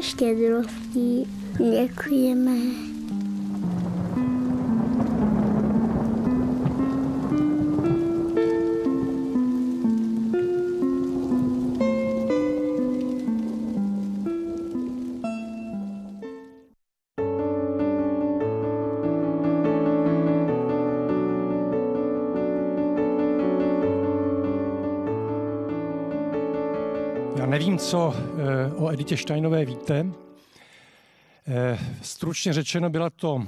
štědrosti. Děkujeme. co eh, o Editě Steinové víte. Eh, stručně řečeno byla to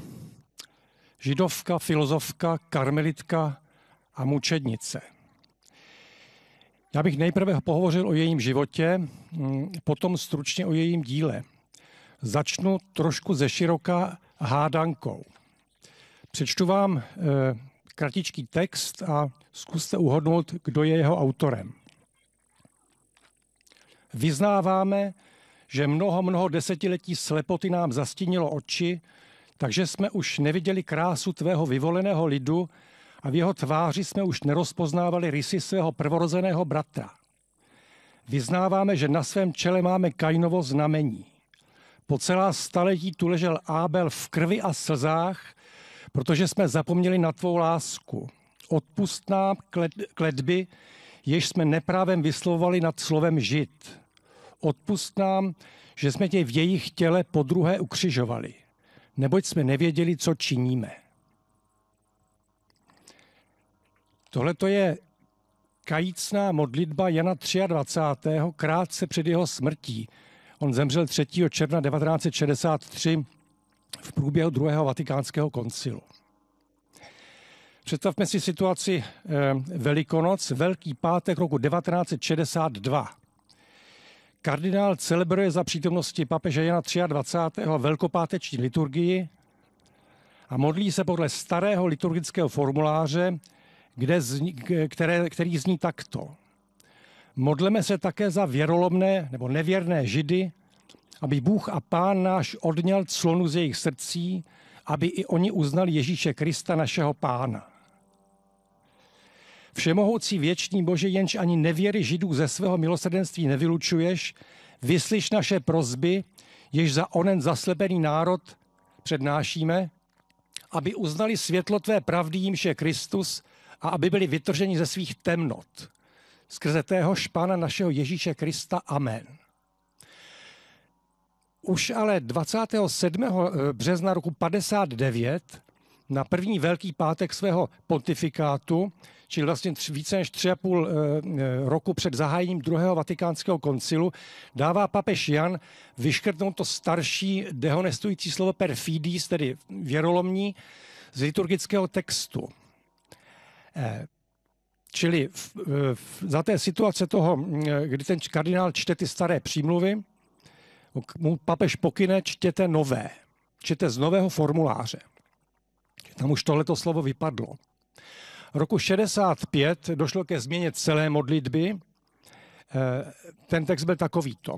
židovka, filozofka, karmelitka a mučednice. Já bych nejprve pohovořil o jejím životě, mm, potom stručně o jejím díle. Začnu trošku ze široka hádankou. Přečtu vám eh, kratičký text a zkuste uhodnout, kdo je jeho autorem. Vyznáváme, že mnoho, mnoho desetiletí slepoty nám zastínilo oči, takže jsme už neviděli krásu tvého vyvoleného lidu a v jeho tváři jsme už nerozpoznávali rysy svého prvorozeného bratra. Vyznáváme, že na svém čele máme kajnovo znamení. Po celá staletí tu ležel Ábel v krvi a slzách, protože jsme zapomněli na tvou lásku. Odpust nám kletby, jež jsme neprávem vyslovovali nad slovem žid odpust nám, že jsme tě v jejich těle po druhé ukřižovali, neboť jsme nevěděli, co činíme. Tohle to je kajícná modlitba Jana 23. krátce před jeho smrtí. On zemřel 3. června 1963 v průběhu druhého vatikánského koncilu. Představme si situaci eh, Velikonoc, Velký pátek roku 1962. Kardinál celebruje za přítomnosti papeže Jana 23. velkopáteční liturgii a modlí se podle starého liturgického formuláře, kde zni, které, který zní takto. Modleme se také za věrolomné nebo nevěrné židy, aby Bůh a Pán náš odněl clonu z jejich srdcí, aby i oni uznali Ježíše Krista našeho Pána. Všemohoucí věčný Bože, jenž ani nevěry židů ze svého milosrdenství nevylučuješ, vyslyš naše prozby, jež za onen zaslepený národ přednášíme, aby uznali světlo tvé pravdy, jimž je Kristus, a aby byli vytrženi ze svých temnot. Skrze téhož Pána našeho Ježíše Krista. Amen. Už ale 27. Eh, března roku 59 na první velký pátek svého pontifikátu čili vlastně tři, více než tři a půl eh, eh, roku před zahájením druhého vatikánského koncilu, dává papež Jan vyškrtnout to starší dehonestující slovo perfidis, tedy věrolomní, z liturgického textu. Eh, čili v, v, za té situace toho, kdy ten kardinál čte ty staré přímluvy, mu papež pokyne, čtěte nové, čtěte z nového formuláře. Tam už tohleto slovo vypadlo roku 65 došlo ke změně celé modlitby. Eh, ten text byl takovýto.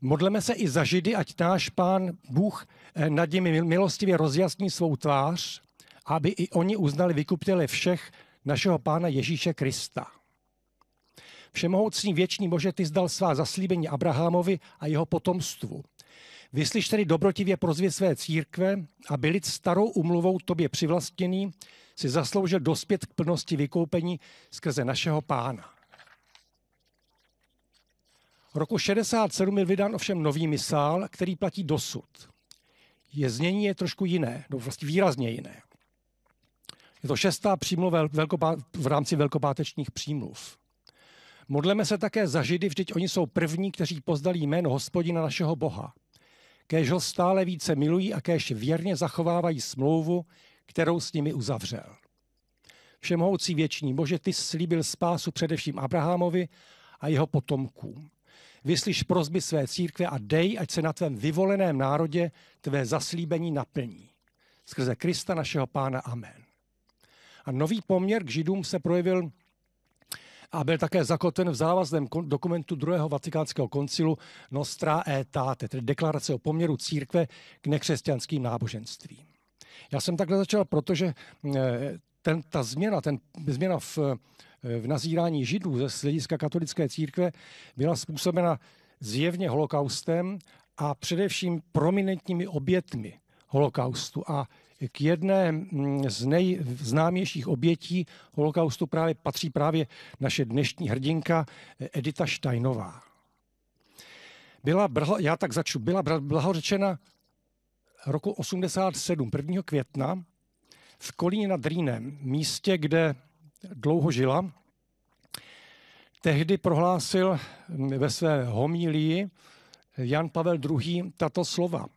Modleme se i za Židy, ať náš pán Bůh eh, nad nimi milostivě rozjasní svou tvář, aby i oni uznali vykupitele všech našeho pána Ježíše Krista. Všemohoucný věčný Bože, ty zdal svá zaslíbení Abrahamovi a jeho potomstvu. Vyslyš tedy dobrotivě prozvě své církve a byli starou umluvou tobě přivlastněný, si zasloužil dospět k plnosti vykoupení skrze našeho pána. Roku 67 byl vydán ovšem nový misál, který platí dosud. Je znění je trošku jiné, no vlastně výrazně jiné. Je to šestá přímluva v rámci velkopátečních přímluv. Modleme se také za Židy, vždyť oni jsou první, kteří pozdali jméno hospodina našeho Boha kež ho stále více milují a kež věrně zachovávají smlouvu, kterou s nimi uzavřel. Všemohoucí věční, Bože, ty slíbil spásu především Abrahamovi a jeho potomkům. Vyslyš prozby své církve a dej, ať se na tvém vyvoleném národě tvé zaslíbení naplní. Skrze Krista našeho pána. Amen. A nový poměr k židům se projevil a byl také zakotven v závazném dokumentu druhého vatikánského koncilu Nostra Aetate, tedy deklarace o poměru církve k nekřesťanským náboženstvím. Já jsem takhle začal, protože eh, ten, ta změna, ten, změna v, eh, v nazírání židů ze slediska katolické církve byla způsobena zjevně holokaustem a především prominentními obětmi holokaustu. A k jedné mm, z nejznámějších obětí holokaustu právě patří právě naše dnešní hrdinka eh, Edita Štajnová. Byla, brho, já tak začnu, byla blahořečena roku 87, 1. května, v Kolíně nad Rýnem, místě, kde dlouho žila. Tehdy prohlásil mm, ve své homílii Jan Pavel II. tato slova –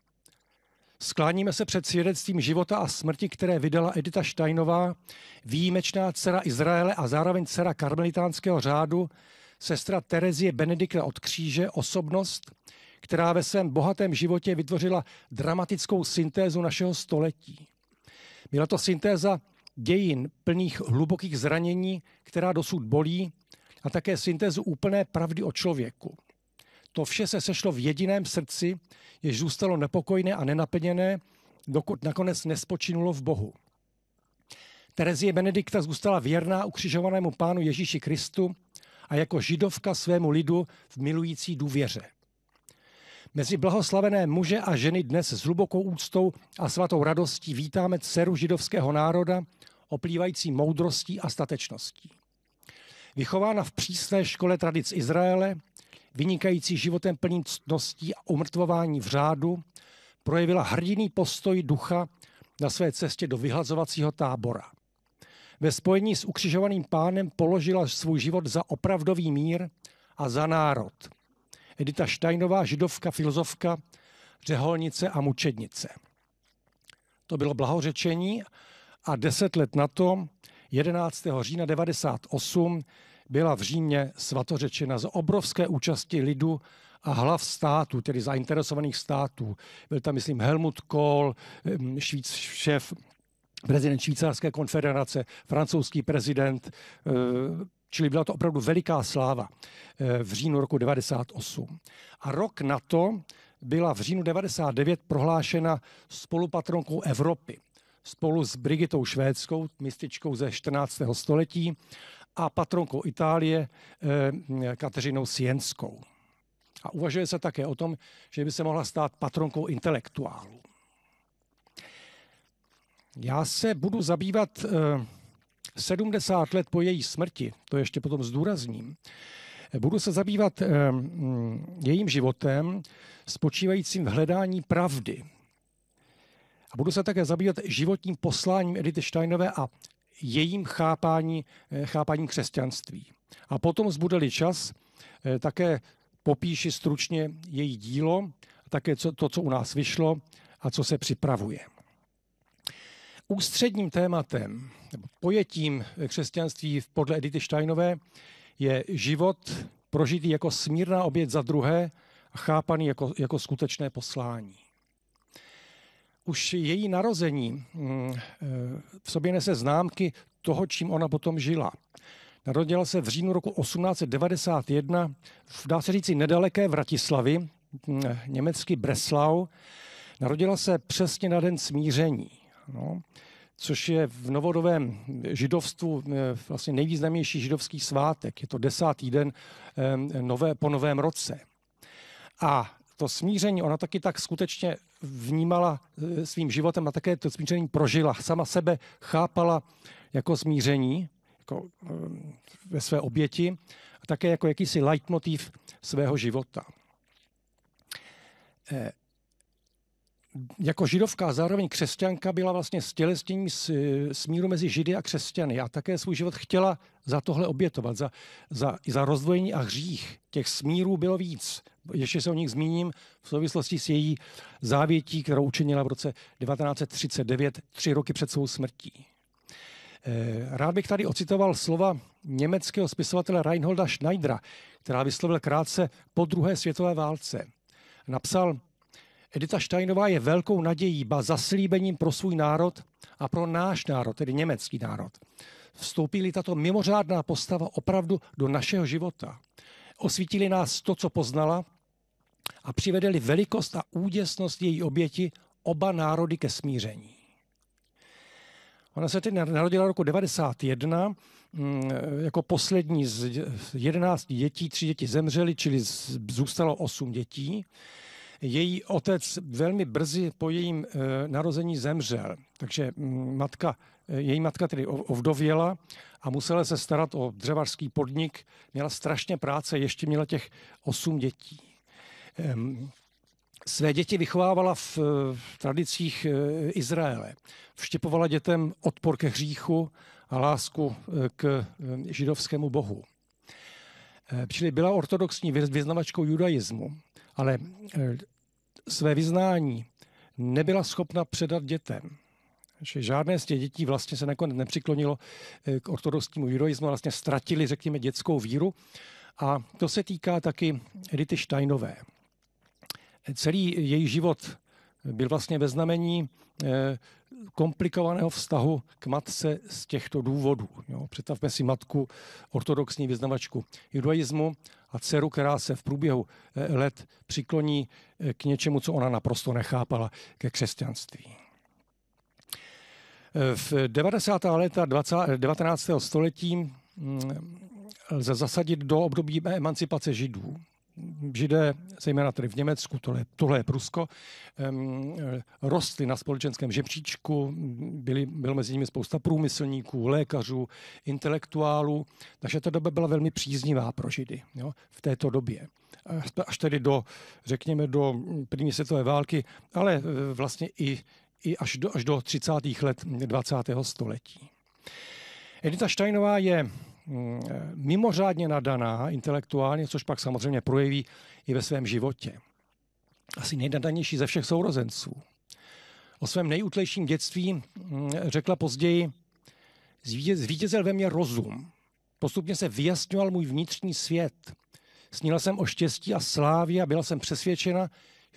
Skláníme se před svědectvím života a smrti, které vydala Edita Steinová, výjimečná dcera Izraele a zároveň dcera karmelitánského řádu, sestra Terezie Benedikta od kříže, osobnost, která ve svém bohatém životě vytvořila dramatickou syntézu našeho století. Byla to syntéza dějin plných hlubokých zranění, která dosud bolí, a také syntézu úplné pravdy o člověku – to vše se sešlo v jediném srdci, jež zůstalo nepokojné a nenaplněné, dokud nakonec nespočinulo v Bohu. Terezie Benedikta zůstala věrná ukřižovanému pánu Ježíši Kristu a jako židovka svému lidu v milující důvěře. Mezi blahoslavené muže a ženy dnes s hlubokou úctou a svatou radostí vítáme dceru židovského národa, oplývající moudrostí a statečností. Vychována v přísné škole tradic Izraele, vynikající životem plným ctností a umrtvování v řádu, projevila hrdinný postoj ducha na své cestě do vyhlazovacího tábora. Ve spojení s ukřižovaným pánem položila svůj život za opravdový mír a za národ. Edita Štajnová, židovka, filozofka, řeholnice a mučednice. To bylo blahořečení a deset let na to, 11. října 1998, byla v Římě svatořečena za obrovské účasti lidu a hlav států, tedy zainteresovaných států. Byl tam, myslím, Helmut Kohl, švíc, šéf prezident Švýcarské konfederace, francouzský prezident, eh, čili byla to opravdu veliká sláva eh, v říjnu roku 98. A rok na to byla v říjnu 99 prohlášena spolupatronkou Evropy spolu s Brigitou Švédskou, mističkou ze 14. století, a patronkou Itálie eh, Kateřinou Sienskou. A uvažuje se také o tom, že by se mohla stát patronkou intelektuálů. Já se budu zabývat 70 eh, let po její smrti, to ještě potom zdůrazním. Budu se zabývat eh, mm, jejím životem, spočívajícím v hledání pravdy. A budu se také zabývat životním posláním Edity Steinové a jejím chápání, eh, chápání křesťanství. A potom zbudeli čas, eh, také popíši stručně její dílo, také to, co u nás vyšlo a co se připravuje. Ústředním tématem, pojetím eh, křesťanství podle Edity Steinové je život prožitý jako smírná oběd za druhé a chápaný jako, jako skutečné poslání už její narození mm, eh, v sobě nese známky toho, čím ona potom žila. Narodila se v říjnu roku 1891 v, dá se říci, nedaleké Vratislavy, mm, (německy Breslau. Narodila se přesně na den smíření, no, což je v novodovém židovstvu eh, vlastně nejvýznamnější židovský svátek. Je to desátý den eh, nové, po novém roce. A to smíření, ona taky tak skutečně vnímala eh, svým životem a také to smíření prožila. Sama sebe chápala jako smíření, jako eh, ve své oběti a také jako jakýsi leitmotiv svého života. Eh, jako židovka a zároveň křesťanka byla vlastně stělesnění smíru mezi židy a křesťany a také svůj život chtěla za tohle obětovat, za, za, za rozdvojení a hřích. Těch smírů bylo víc. Ještě se o nich zmíním v souvislosti s její závětí, kterou učinila v roce 1939, tři roky před svou smrtí. Eh, rád bych tady ocitoval slova německého spisovatele Reinholda Schneidera, která vyslovil krátce po druhé světové válce. Napsal, Edita Steinová je velkou nadějí, ba zaslíbením pro svůj národ a pro náš národ, tedy německý národ. Vstoupili tato mimořádná postava opravdu do našeho života. Osvítili nás to, co poznala a přivedeli velikost a úděsnost její oběti oba národy ke smíření. Ona se tedy narodila roku 91, mm, jako poslední z 11 dětí, tři děti zemřely, čili zůstalo 8 dětí. Její otec velmi brzy po jejím eh, narození zemřel, takže mm, matka, eh, její matka tedy ovdověla a musela se starat o dřevařský podnik, měla strašně práce, ještě měla těch osm dětí. Ehm, své děti vychovávala v, eh, tradicích Izraele. Vštěpovala dětem odpor ke hříchu a lásku k židovskému bohu. Čili byla ortodoxní vyznavačkou judaismu ale eh, své vyznání nebyla schopna předat dětem. Že žádné z těch dětí vlastně se nakonec nepřiklonilo eh, k ortodoxnímu judaismu, vlastně ztratili, řekněme, dětskou víru. A to se týká taky Edity Steinové. Celý její život byl vlastně ve znamení eh, komplikovaného vztahu k matce z těchto důvodů. Jo. Představme si matku, ortodoxní vyznavačku judaismu a dceru, která se v průběhu eh, let přikloní eh, k něčemu, co ona naprosto nechápala, ke křesťanství. Eh, v 90. leta 20, 19. století mm, lze zasadit do období emancipace židů židé, zejména tady v Německu, tohle, tohle je Prusko, um, eh, rostly na společenském žebříčku, byly, bylo mezi nimi spousta průmyslníků, lékařů, intelektuálů, takže ta doba byla velmi příznivá pro židy jo, v této době. Až tedy do, řekněme, do první světové války, ale eh, vlastně i, i až, do, až do 30. let 20. století. Edita Steinová je Mm, mimořádně nadaná intelektuálně, což pak samozřejmě projeví i ve svém životě. Asi nejnadanější ze všech sourozenců. O svém nejútlejším dětství mm, řekla později, zvítězil ve mně rozum. Postupně se vyjasňoval můj vnitřní svět. Snila jsem o štěstí a slávě a byla jsem přesvědčena,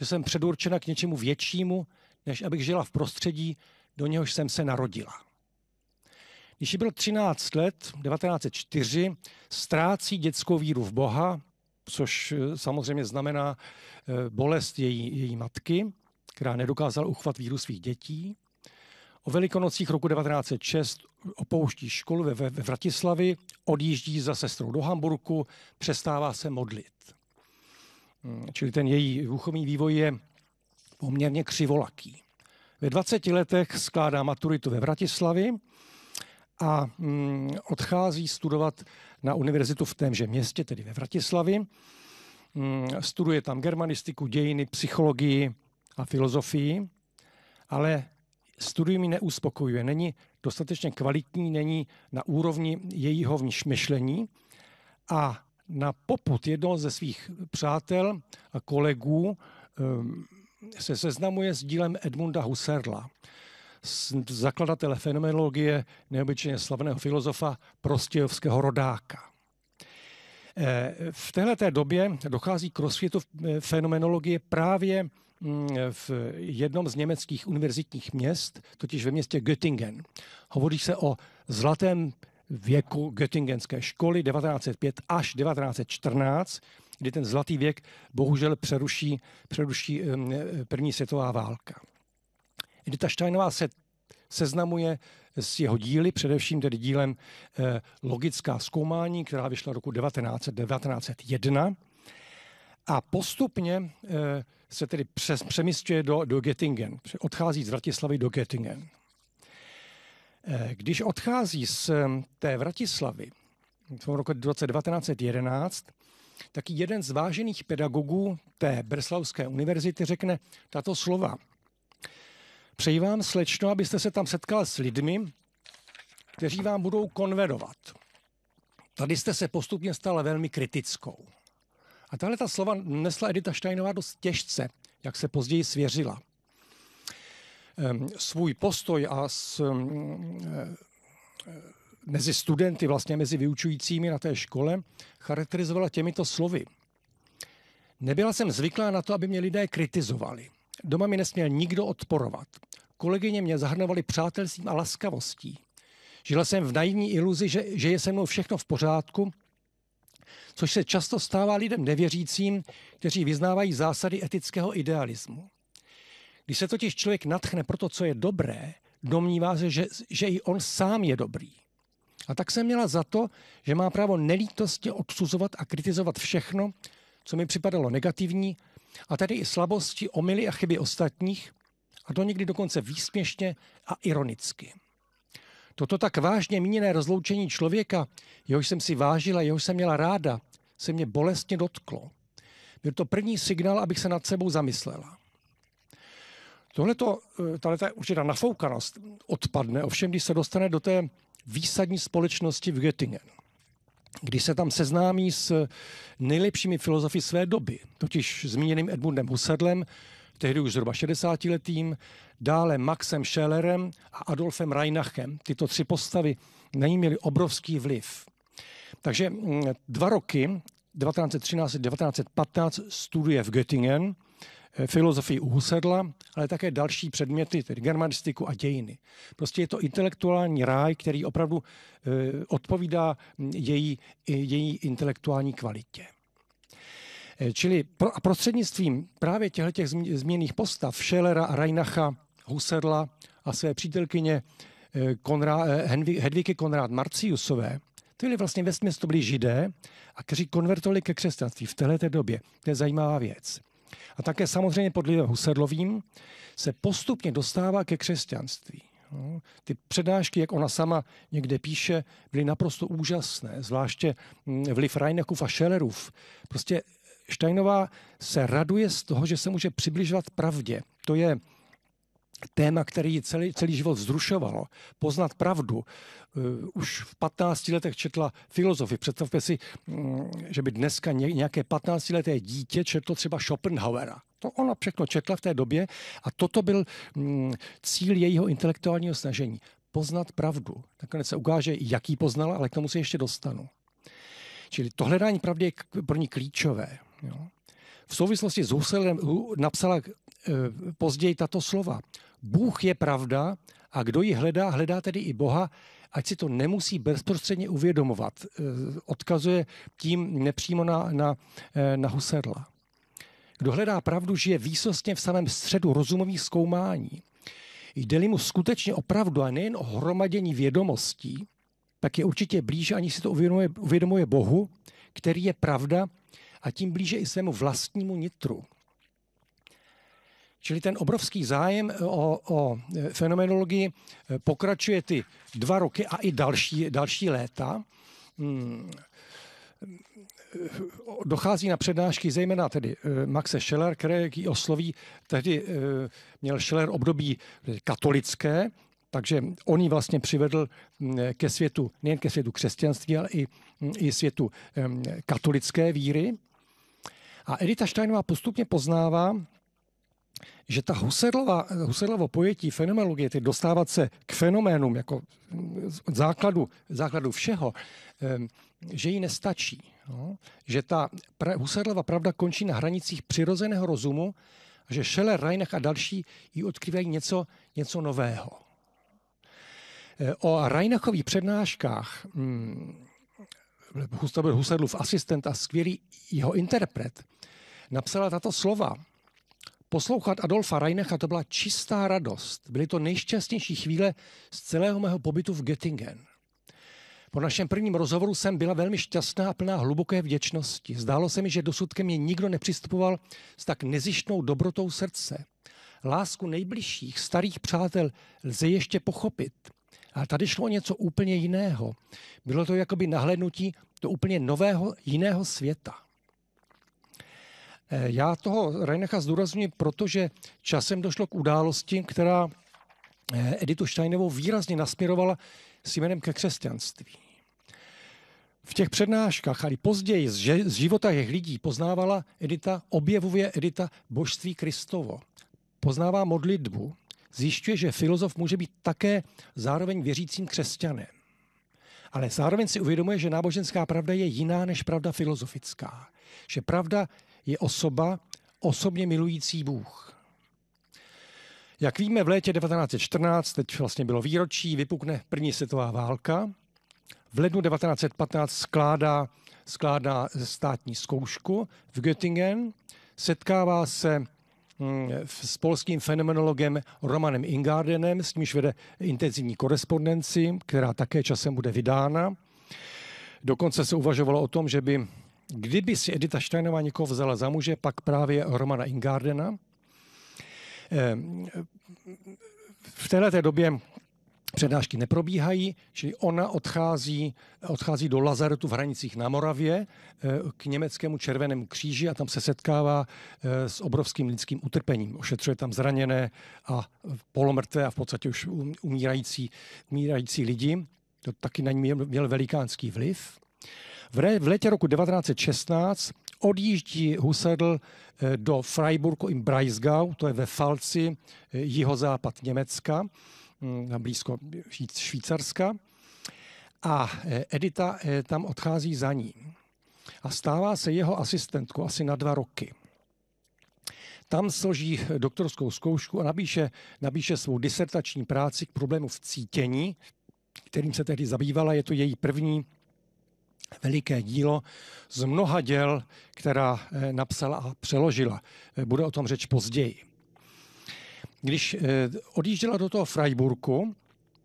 že jsem předurčena k něčemu většímu, než abych žila v prostředí, do něhož jsem se narodila. Když byl bylo 13 let, 1904, ztrácí dětskou víru v Boha, což eh, samozřejmě znamená eh, bolest její, její matky, která nedokázala uchvat víru svých dětí. O velikonocích roku 1906 opouští školu ve, ve Vratislavi, odjíždí za sestrou do Hamburku, přestává se modlit. Hmm, čili ten její duchovní vývoj je poměrně křivolaký. Ve 20 letech skládá maturitu ve Vratislavi, a mm, odchází studovat na univerzitu v témže městě, tedy ve Vratislavi. Mm, studuje tam germanistiku, dějiny, psychologii a filozofii, ale studium ji neuspokojuje. Není dostatečně kvalitní, není na úrovni jejího myšlení a na poput jednoho ze svých přátel a kolegů ehm, se seznamuje s dílem Edmunda Husserla – zakladatele fenomenologie, neobyčejně slavného filozofa Prostějovského rodáka. Eh, v této době dochází k rozsvětu eh, fenomenologie právě mm, v jednom z německých univerzitních měst, totiž ve městě Göttingen. Hovoří se o zlatém věku göttingenské školy 1905 až 1914, kdy ten zlatý věk bohužel přeruší, přeruší mm, eh, první světová válka. Edita Steinová se seznamuje s jeho díly, především tedy dílem eh, Logická zkoumání, která vyšla roku 1900, 1901. A postupně eh, se tedy přemístuje přemysťuje do, do Göttingen. Odchází z Vratislavy do Göttingen. Eh, když odchází z té Vratislavy v roku 1911, tak jeden z vážených pedagogů té Breslavské univerzity řekne tato slova – Přeji vám, slečno, abyste se tam setkal s lidmi, kteří vám budou konverovat. Tady jste se postupně stala velmi kritickou. A tahle ta slova nesla Edita Steinová dost těžce, jak se později svěřila. Ehm, svůj postoj a s, mm, eh, mezi studenty, vlastně mezi vyučujícími na té škole, charakterizovala těmito slovy. Nebyla jsem zvyklá na to, aby mě lidé kritizovali. Doma mi nesměl nikdo odporovat. Kolegyně mě zahrnovaly přátelstvím a laskavostí. Žila jsem v naivní iluzi, že, že je se mnou všechno v pořádku, což se často stává lidem nevěřícím, kteří vyznávají zásady etického idealismu. Když se totiž člověk natchne pro to, co je dobré, domnívá se, že, že i on sám je dobrý. A tak jsem měla za to, že má právo nelítostně odsuzovat a kritizovat všechno, co mi připadalo negativní, a tedy i slabosti, omily a chyby ostatních, a to někdy dokonce výsměšně a ironicky. Toto tak vážně míněné rozloučení člověka, jehož jsem si vážila, jehož jsem měla ráda, se mě bolestně dotklo. Byl to první signál, abych se nad sebou zamyslela. Tohle to, eh, tahle určitá nafoukanost odpadne, ovšem když se dostane do té výsadní společnosti v Göttingenu kdy se tam seznámí s nejlepšími filozofy své doby, totiž zmíněným Edmundem Husserlem, tehdy už zhruba 60 letým, dále Maxem Schellerem a Adolfem Reinachem. Tyto tři postavy na ní měly obrovský vliv. Takže mm, dva roky, 1913 1915, studuje v Göttingen, Eh, filozofii u Husedla, ale také další předměty, tedy germanistiku a dějiny. Prostě je to intelektuální ráj, který opravdu eh, odpovídá mm, její, její intelektuální kvalitě. Eh, čili prostřednictvím právě těchto změných postav Schellera, Reinacha, Husedla a své přítelkyně Hedvíky Hedviky Konrád Marciusové, to byly vlastně ve to byli židé, a kteří konvertovali ke křesťanství v této době. To je zajímavá věc a také samozřejmě pod vlivem Husedlovým, se postupně dostává ke křesťanství. No, ty přednášky, jak ona sama někde píše, byly naprosto úžasné, zvláště mm, vliv Reinekův a Schellerův. Prostě Steinová se raduje z toho, že se může přibližovat pravdě. To je téma, který celý, celý život zrušovalo. Poznat pravdu. E, už v 15 letech četla filozofy. Představte si, mm, že by dneska nějaké 15-leté dítě četlo třeba Schopenhauera. To ona všechno četla v té době a toto byl mm, cíl jejího intelektuálního snažení. Poznat pravdu. Nakonec se ukáže, jak ji poznala, ale k tomu se ještě dostanu. Čili to hledání pravdy je pro ní klíčové. Jo. V souvislosti s Husserlem napsala e, později tato slova. Bůh je pravda a kdo ji hledá, hledá tedy i Boha, ať si to nemusí bezprostředně uvědomovat. Eh, odkazuje tím nepřímo na, na, eh, na Huserla. Kdo hledá pravdu, žije výsostně v samém středu rozumových zkoumání. Jde-li mu skutečně o pravdu a nejen o hromadění vědomostí, tak je určitě blíže, ani si to uvědomuje, uvědomuje Bohu, který je pravda a tím blíže i svému vlastnímu nitru. Čili ten obrovský zájem e, o, o e, fenomenologii e, pokračuje ty dva roky a i další, další léta. Hmm dochází na přednášky zejména tedy Maxe Scheller, který osloví, tehdy měl Scheller období katolické, takže on ji vlastně přivedl ke světu, nejen ke světu křesťanství, ale i, i světu katolické víry. A Edita Steinová postupně poznává, že ta Husserlova, Husserlovo pojetí fenomenologie, ty dostávat se k fenoménům jako základu, základu všeho, že jí nestačí. No? Že ta Husserlova pravda končí na hranicích přirozeného rozumu a že Scheller, Reinach a další jí odkryvají něco, něco nového. E, o Reinachových přednáškách hmm, Husserlův asistent a skvělý jeho interpret napsala tato slova – Poslouchat Adolfa Reinecha to byla čistá radost. Byly to nejšťastnější chvíle z celého mého pobytu v Göttingen. Po našem prvním rozhovoru jsem byla velmi šťastná a plná hluboké vděčnosti. Zdálo se mi, že dosud ke mně nikdo nepřistupoval s tak nezištnou dobrotou srdce. Lásku nejbližších, starých přátel lze ještě pochopit. A tady šlo o něco úplně jiného. Bylo to jakoby nahlednutí do úplně nového, jiného světa. Eh, já toho Reinecha zdůrazňuji, protože časem došlo k události, která eh, Editu Steinovou výrazně nasměrovala s jménem ke křesťanství. V těch přednáškách, ale později z života jejich lidí poznávala Edita, objevuje Edita božství Kristovo. Poznává modlitbu, zjišťuje, že filozof může být také zároveň věřícím křesťanem. Ale zároveň si uvědomuje, že náboženská pravda je jiná než pravda filozofická. Že pravda je osoba osobně milující Bůh. Jak víme, v létě 1914, teď vlastně bylo výročí, vypukne první světová válka. V lednu 1915 skládá, skládá státní zkoušku v Göttingen. Setkává se hm, s polským fenomenologem Romanem Ingardenem, s nímž vede intenzivní korespondenci, která také časem bude vydána. Dokonce se uvažovalo o tom, že by Kdyby si Edita Steinová někoho vzala za muže, pak právě Romana Ingardena. Ehm, v této době přednášky neprobíhají, čili ona odchází, odchází do Lazaretu v hranicích na Moravě e, k německému červenému kříži a tam se setkává e, s obrovským lidským utrpením. Ošetřuje tam zraněné a polomrtvé a v podstatě už umírající, umírající lidi. To taky na ní měl, měl velikánský vliv. V létě roku 1916 odjíždí Husedl eh, do Freiburgu im Breisgau, to je ve Falci, eh, jihozápad Německa, mm, blízko Švýcarska. A eh, Edita tam odchází za ní a stává se jeho asistentkou asi na dva roky. Tam složí doktorskou zkoušku a napíše, napíše svou disertační práci k problému v cítění, kterým se tehdy zabývala. Je to její první veliké dílo z mnoha děl, která eh, napsala a přeložila. Eh, bude o tom řeč později. Když eh, odjížděla do toho Freiburgu,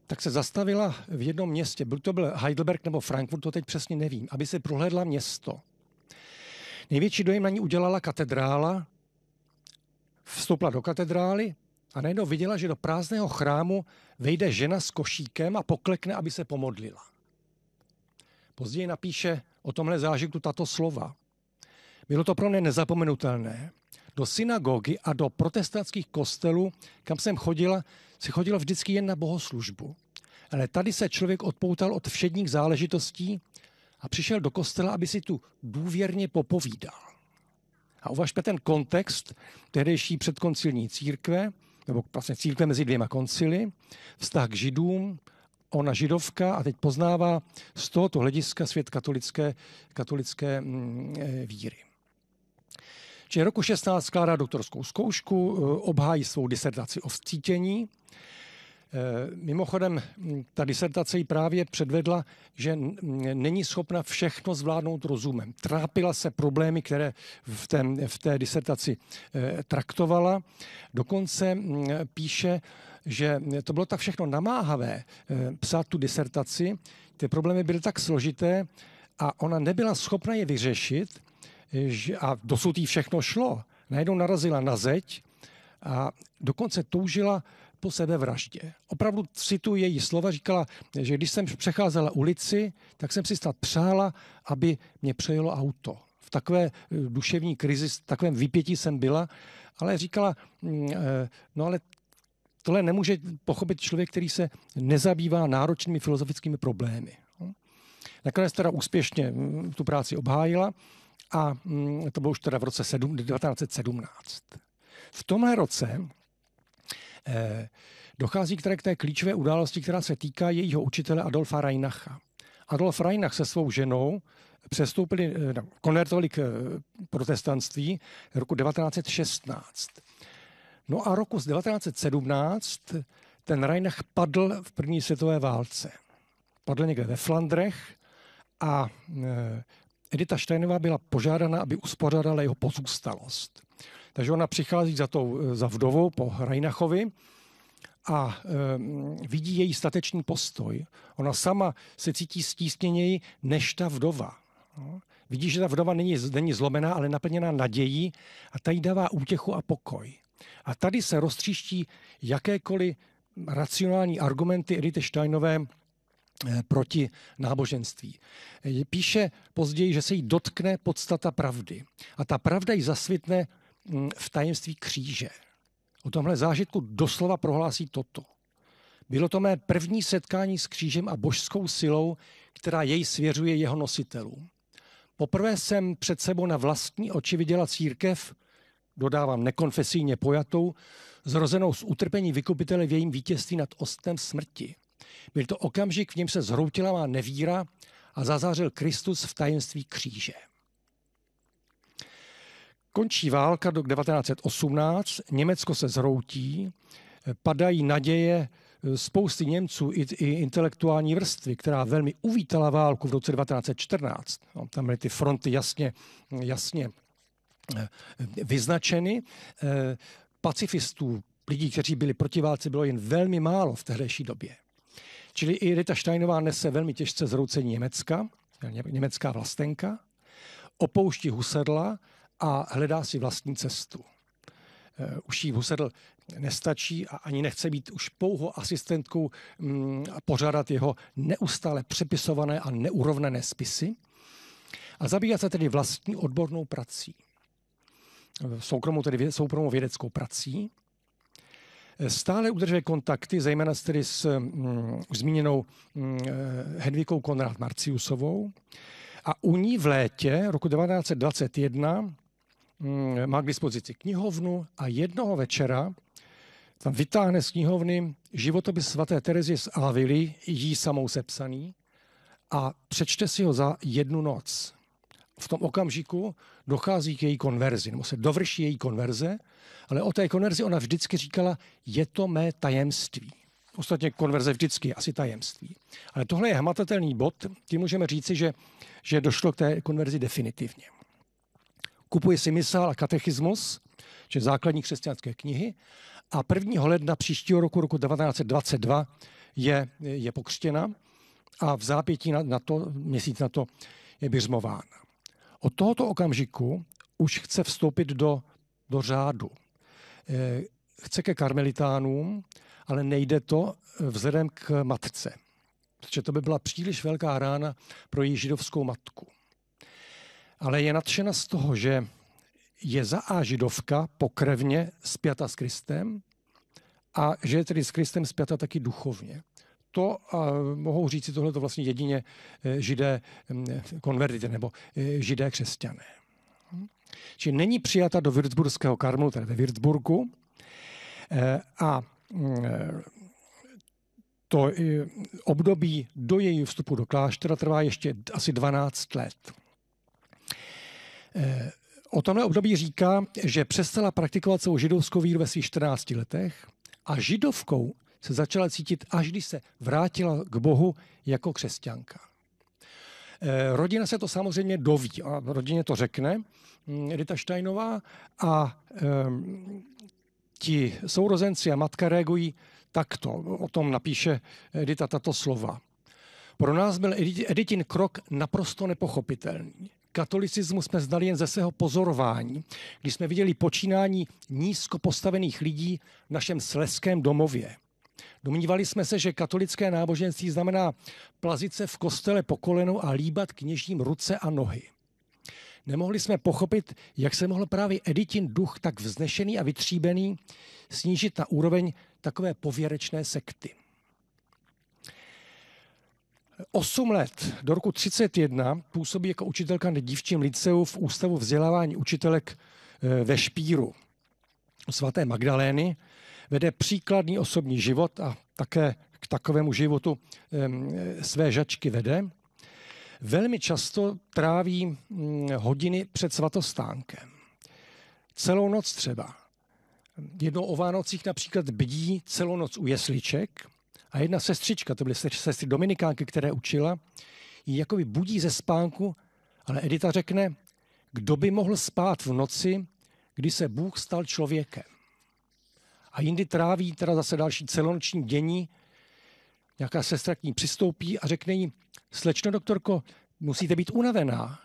tak se zastavila v jednom městě, byl to byl Heidelberg nebo Frankfurt, to teď přesně nevím, aby se prohlédla město. Největší dojem na ní udělala katedrála, vstoupila do katedrály a najednou viděla, že do prázdného chrámu vejde žena s košíkem a poklekne, aby se pomodlila. Později napíše o tomhle zážitku tato slova. Bylo to pro mě nezapomenutelné. Do synagogy a do protestantských kostelů, kam jsem chodil, si chodil vždycky jen na bohoslužbu. Ale tady se člověk odpoutal od všedních záležitostí a přišel do kostela, aby si tu důvěrně popovídal. A uvažme ten kontext tehdejší předkoncilní církve, nebo vlastně církve mezi dvěma koncily, vztah k židům, ona židovka a teď poznává z tohoto hlediska svět katolické, katolické mm, eh, víry. Čili roku 16 skládá doktorskou zkoušku, eh, obhájí svou disertaci o vcítění. Eh, mimochodem, mm, ta disertace ji právě předvedla, že není schopna všechno zvládnout rozumem. Trápila se problémy, které v té, v té disertaci traktovala. Dokonce mm, píše, že to bylo tak všechno namáhavé eh, psát tu disertaci, ty problémy byly tak složité a ona nebyla schopna je vyřešit eh, a dosud jí všechno šlo. Najednou narazila na zeď a dokonce toužila po sebevraždě. Opravdu cituji její slova, říkala, že když jsem přecházela ulici, tak jsem si snad přála, aby mě přejelo auto. V takové eh, duševní krizi, v takovém vypětí jsem byla, ale říkala, mm, no ale tohle nemůže pochopit člověk, který se nezabývá náročnými filozofickými problémy. Nakonec teda úspěšně mm, tu práci obhájila a mm, to bylo už teda v roce 1917. V tomhle roce eh, dochází k té klíčové události, která se týká jejího učitele Adolfa Reinacha. Adolf Reinach se svou ženou přestoupili, eh, konvertovali k eh, protestantství roku 1916. No a roku z 1917 ten Reinach padl v první světové válce. Padl někde ve Flandrech a e, Edita Steinová byla požádána, aby uspořádala jeho pozůstalost. Takže ona přichází za, tou, e, za vdovou po Reinachovi a e, vidí její statečný postoj. Ona sama se cítí stísněněji než ta vdova. No. Vidí, že ta vdova není, není zlomená, ale naplněná nadějí a ta jí dává útěchu a pokoj. A tady se roztříští jakékoliv racionální argumenty Edity Steinové eh, proti náboženství. Eh, píše později, že se jí dotkne podstata pravdy. A ta pravda ji zasvětne mm, v tajemství kříže. O tomhle zážitku doslova prohlásí toto. Bylo to mé první setkání s křížem a božskou silou, která jej svěřuje jeho nositelům. Poprvé jsem před sebou na vlastní oči viděla církev, dodávám nekonfesíjně pojatou, zrozenou z utrpení vykupitele v jejím vítězství nad ostem smrti. Byl to okamžik, v něm se zhroutila má nevíra a zazářil Kristus v tajemství kříže. Končí válka do 1918, Německo se zhroutí, padají naděje eh, spousty Němců i, i intelektuální vrstvy, která velmi uvítala válku v roce 1914. No, tam byly ty fronty jasně, jasně Eh, vyznačeny. Eh, pacifistů, lidí, kteří byli proti válce, bylo jen velmi málo v tehdejší době. Čili i Rita Steinová nese velmi těžce zroucení Německa, německá vlastenka, opouští Husedla a hledá si vlastní cestu. Eh, už jí Husedl nestačí a ani nechce být už pouho asistentkou mm, a pořádat jeho neustále přepisované a neurovnané spisy a zabývá se tedy vlastní odbornou prací soukromou, tedy soukromou vědeckou prací. Eh, stále udržuje kontakty, zejména tedy s mm, už zmíněnou mm, eh, Hedvikou Konrad Marciusovou. A u ní v létě roku 1921 mm, má k dispozici knihovnu a jednoho večera tam vytáhne z knihovny životopis svaté Terezie z Avily, jí samou sepsaný, a přečte si ho za jednu noc v tom okamžiku dochází k její konverzi, nebo se dovrší její konverze, ale o té konverzi ona vždycky říkala, je to mé tajemství. Ostatně konverze vždycky je asi tajemství. Ale tohle je hmatatelný bod, tím můžeme říci, že, že došlo k té konverzi definitivně. Kupuje si misál a katechismus, že základní křesťanské knihy, a 1. ledna příštího roku, roku 1922, je, je pokřtěna a v zápětí na, na to, měsíc na to, je byřmována. Od tohoto okamžiku už chce vstoupit do, do řádu. Eh, chce ke karmelitánům, ale nejde to eh, vzhledem k matce. Protože to by byla příliš velká rána pro její židovskou matku. Ale je nadšena z toho, že je za A židovka pokrevně spjata s Kristem a že je tedy s Kristem spjata taky duchovně to a mohou říct si tohle to vlastně jedině eh, židé mm, eh, konvertity nebo eh, židé křesťané. Hm? Či není přijata do Würzburského karmelu, tedy ve Würzburgu. A mm, to období do její vstupu do kláštera trvá ještě asi 12 let. O tomhle období říká, že přestala praktikovat svou židovskou víru ve svých 14 letech a židovkou se začala cítit, až když se vrátila k Bohu jako křesťanka. Eh, rodina se to samozřejmě doví a rodině to řekne mm, Edita Steinová a um, ti sourozenci a matka reagují takto. O tom napíše Edita tato slova. Pro nás byl Editin krok naprosto nepochopitelný. Katolicismu jsme znali jen ze svého pozorování, když jsme viděli počínání nízko postavených lidí v našem sleském domově. Domnívali jsme se, že katolické náboženství znamená plazit se v kostele po kolenu a líbat kněžím ruce a nohy. Nemohli jsme pochopit, jak se mohl právě Editin duch tak vznešený a vytříbený snížit na úroveň takové pověrečné sekty. Osm let do roku 31 působí jako učitelka na dívčím liceu v Ústavu vzdělávání učitelek eh, ve Špíru svaté Magdalény, vede příkladný osobní život a také k takovému životu své žačky vede, velmi často tráví mm, hodiny před svatostánkem. Celou noc třeba. Jednou o Vánocích například bdí celou noc u jesliček a jedna sestřička, to byly sestry Dominikánky, které učila, ji jakoby budí ze spánku, ale Edita řekne, kdo by mohl spát v noci, kdy se Bůh stal člověkem. A jindy tráví teda zase další celonoční dění. Nějaká sestra k ní přistoupí a řekne jí, slečno doktorko, musíte být unavená.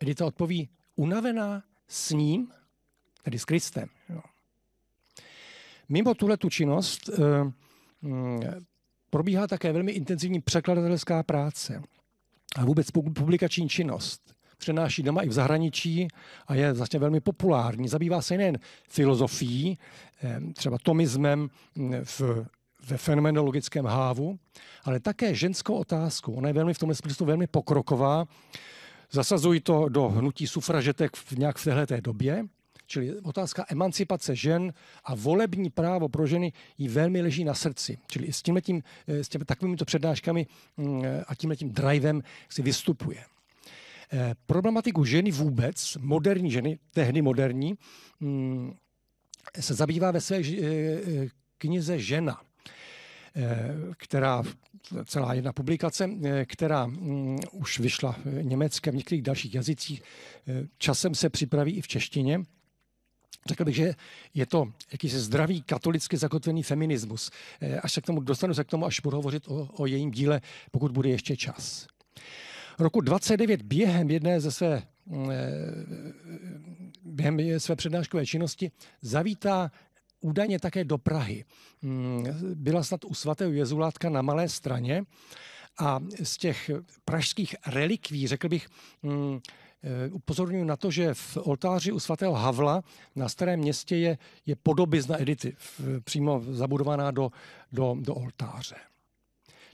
Edita odpoví, unavená s ním, tedy s Kristem. Jo. Mimo tuhle tu činnost eh, m, mm, probíhá také velmi intenzivní překladatelská práce a vůbec publikační činnost přenáší doma i v zahraničí a je vlastně velmi populární. Zabývá se nejen filozofií, eh, třeba tomismem mm, v ve fenomenologickém hávu, ale také ženskou otázku. Ona je velmi v tomhle smyslu velmi pokroková. Zasazují to do hnutí sufražetek v, nějak v téhle té době. Čili otázka emancipace žen a volební právo pro ženy jí velmi leží na srdci. Čili s, tímhletím, eh, s těmi takovými přednáškami mm, eh, a tímhletím drivem si vystupuje. Eh, problematiku ženy vůbec, moderní ženy, tehdy moderní, mm, se zabývá ve své eh, eh, knize Žena, která, celá jedna publikace, která mm, už vyšla německém, v některých dalších jazycích, časem se připraví i v češtině. Řekl bych, že je to jakýsi zdravý katolicky zakotvený feminismus. Až se k tomu dostanu, se k tomu až budu hovořit o, o jejím díle, pokud bude ještě čas roku 29 během jedné ze své mm, eh, během své přednáškové činnosti zavítá údajně také do Prahy. Mm, byla snad u svatého Jezulátka na Malé straně a z těch pražských relikví, řekl bych, mm, eh, upozorňuji na to, že v oltáři u svatého Havla na Starém městě je, je podobizna Edity, přímo zabudovaná do, do, do oltáře.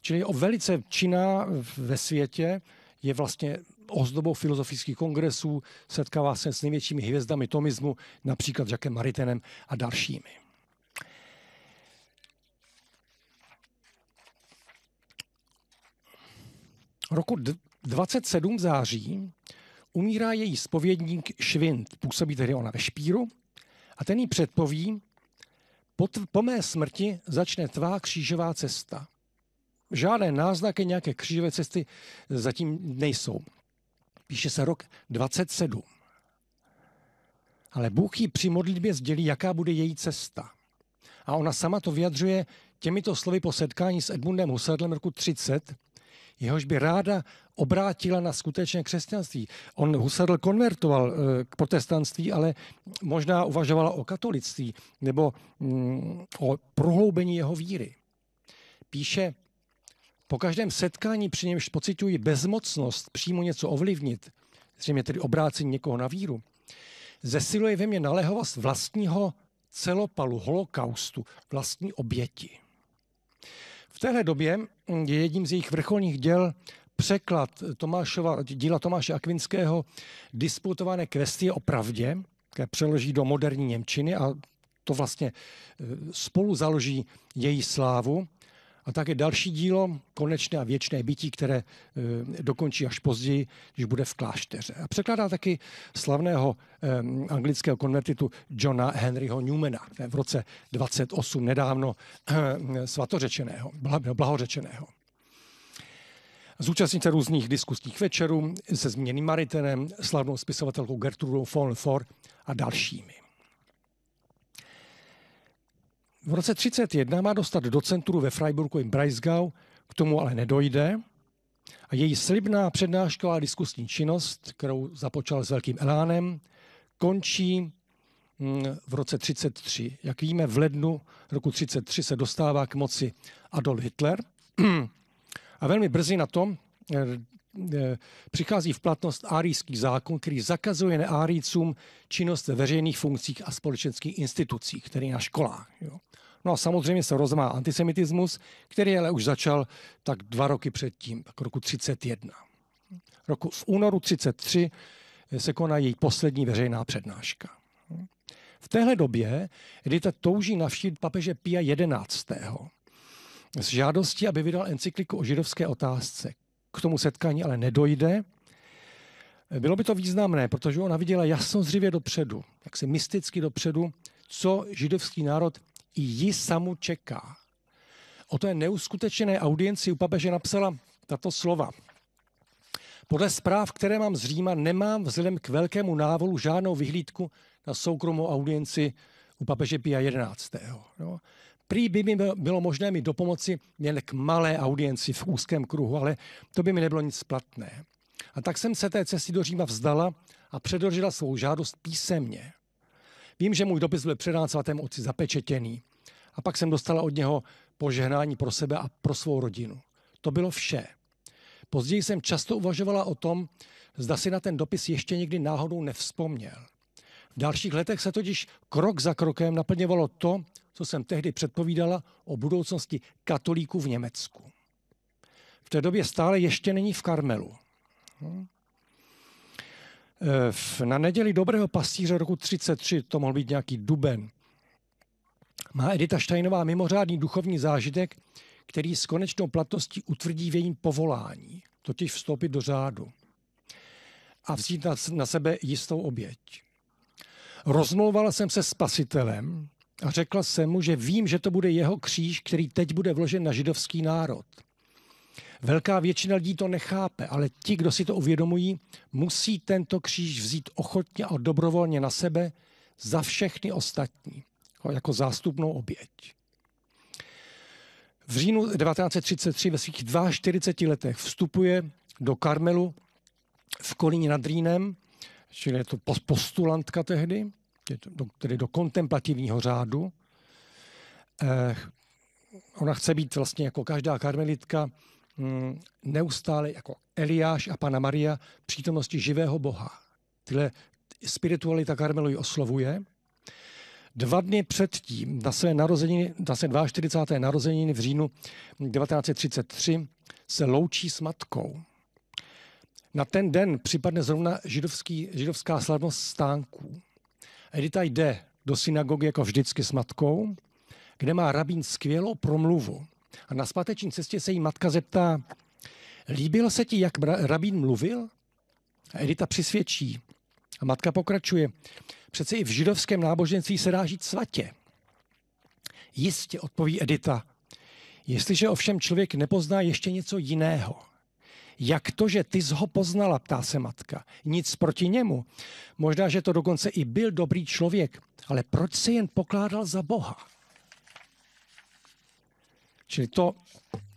Čili je velice činná ve světě, je vlastně ozdobou filozofických kongresů, setkává se s největšími hvězdami tomismu, například Jackem Maritenem a dalšími. Roku 27 září umírá její spovědník Švind, působí tedy ona ve Špíru, a ten jí předpoví, po, po mé smrti začne tvá křížová cesta. Žádné náznaky nějaké křížové cesty zatím nejsou. Píše se rok 27. Ale Bůh jí při modlitbě sdělí, jaká bude její cesta. A ona sama to vyjadřuje těmito slovy po setkání s Edmundem Husserlem roku 30, jehož by ráda obrátila na skutečné křesťanství. On Husserl konvertoval eh, k protestantství, ale možná uvažovala o katolictví nebo mm, o prohloubení jeho víry. Píše po každém setkání, při němž pocituji bezmocnost přímo něco ovlivnit, zřejmě tedy obrácení někoho na víru, zesiluje ve mně naléhavost vlastního celopalu, holokaustu, vlastní oběti. V téhle době je jedním z jejich vrcholních děl překlad Tomášova, díla Tomáše Akvinského disputované kvestie o pravdě, které přeloží do moderní Němčiny a to vlastně e, spolu založí její slávu a také další dílo, konečné a věčné bytí, které eh, dokončí až později, když bude v klášteře. A překládá taky slavného eh, anglického konvertitu Johna Henryho Newmana v roce 28 nedávno eh, svatořečeného, blahořečeného. Zúčastnit se různých diskusních večerů se změněným Maritenem, slavnou spisovatelkou Gertrudou von Thor a dalšími. V roce 31 má dostat do centru ve Freiburgu i Breisgau, k tomu ale nedojde. A její slibná přednášková diskusní činnost, kterou započal s velkým elánem, končí mm, v roce 33. Jak víme, v lednu roku 33 se dostává k moci Adolf Hitler a velmi brzy na tom. Eh, Eh, přichází v platnost árijský zákon, který zakazuje neárijcům činnost ve veřejných funkcích a společenských institucích, který na školách. Jo. No a samozřejmě se rozmá antisemitismus, který ale už začal tak dva roky předtím, tak roku 31. Roku, v únoru 33 eh, se koná její poslední veřejná přednáška. V téhle době Edita touží navštívit papeže Pia 11. s žádostí, aby vydal encykliku o židovské otázce, k tomu setkání ale nedojde. Bylo by to významné, protože ona viděla zřivě dopředu, jak se mysticky dopředu, co židovský národ i ji samu čeká. O té neuskutečené audienci u papeže napsala tato slova. Podle zpráv, které mám z Říma, nemám vzhledem k velkému návolu žádnou vyhlídku na soukromou audienci u papeže Pia 11. No. Prý by mi bylo možné mi dopomoci jen k malé audienci v úzkém kruhu, ale to by mi nebylo nic platné. A tak jsem se té cesty do Říma vzdala a předložila svou žádost písemně. Vím, že můj dopis byl předán svatému otci zapečetěný. A pak jsem dostala od něho požehnání pro sebe a pro svou rodinu. To bylo vše. Později jsem často uvažovala o tom, zda si na ten dopis ještě někdy náhodou nevzpomněl. V dalších letech se totiž krok za krokem naplňovalo to, co jsem tehdy předpovídala o budoucnosti katolíků v Německu. V té době stále ještě není v Karmelu. Hm. Eh, na neděli Dobrého pastíře roku 33, to mohl být nějaký duben, má Edita Štajnová mimořádný duchovní zážitek, který s konečnou platností utvrdí v jejím povolání, totiž vstoupit do řádu a vzít na sebe jistou oběť. Rozmlouvala jsem se spasitelem a řekla jsem mu, že vím, že to bude jeho kříž, který teď bude vložen na židovský národ. Velká většina lidí to nechápe, ale ti, kdo si to uvědomují, musí tento kříž vzít ochotně a dobrovolně na sebe za všechny ostatní, jako, jako zástupnou oběť. V říjnu 1933 ve svých 42 letech vstupuje do Karmelu v Kolíně nad Rýnem čili je to postulantka tehdy, tedy do kontemplativního řádu. Eh, ona chce být vlastně jako každá karmelitka hm, neustále jako Eliáš a Pana Maria přítomnosti živého Boha. Tyhle spiritualita Karmelu ji oslovuje. Dva dny předtím, na své, narozeniny, na své 42. narozeniny v říjnu 1933, se loučí s matkou. Na ten den připadne zrovna židovský, židovská slavnost stánků. Edita jde do synagogy jako vždycky s matkou, kde má rabín skvělou promluvu. A na zpáteční cestě se jí matka zeptá, líbilo se ti, jak rabín mluvil? A Edita přisvědčí. A matka pokračuje, přece i v židovském náboženství se dá žít svatě. Jistě, odpoví Edita, jestliže ovšem člověk nepozná ještě něco jiného – jak to, že ty jsi ho poznala, ptá se matka. Nic proti němu. Možná, že to dokonce i byl dobrý člověk, ale proč se jen pokládal za Boha? Čili to,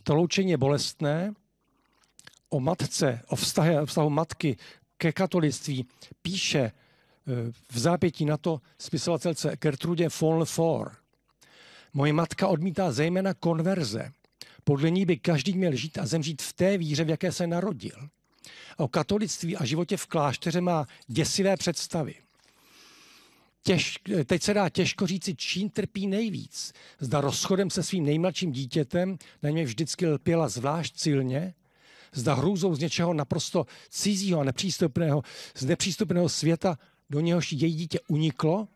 to loučení je bolestné. O matce, o vztahu, o vztahu matky ke katolictví píše eh, v zápětí na to spisovatelce Gertrude von Lefort. Moje matka odmítá zejména konverze. Podle ní by každý měl žít a zemřít v té víře, v jaké se narodil. O katolictví a životě v klášteře má děsivé představy. Těž, teď se dá těžko říci, čím trpí nejvíc. Zda rozchodem se svým nejmladším dítětem, na něj vždycky lpěla zvlášť silně, zda hrůzou z něčeho naprosto cizího a nepřístupného, z nepřístupného světa, do něhož její dítě uniklo,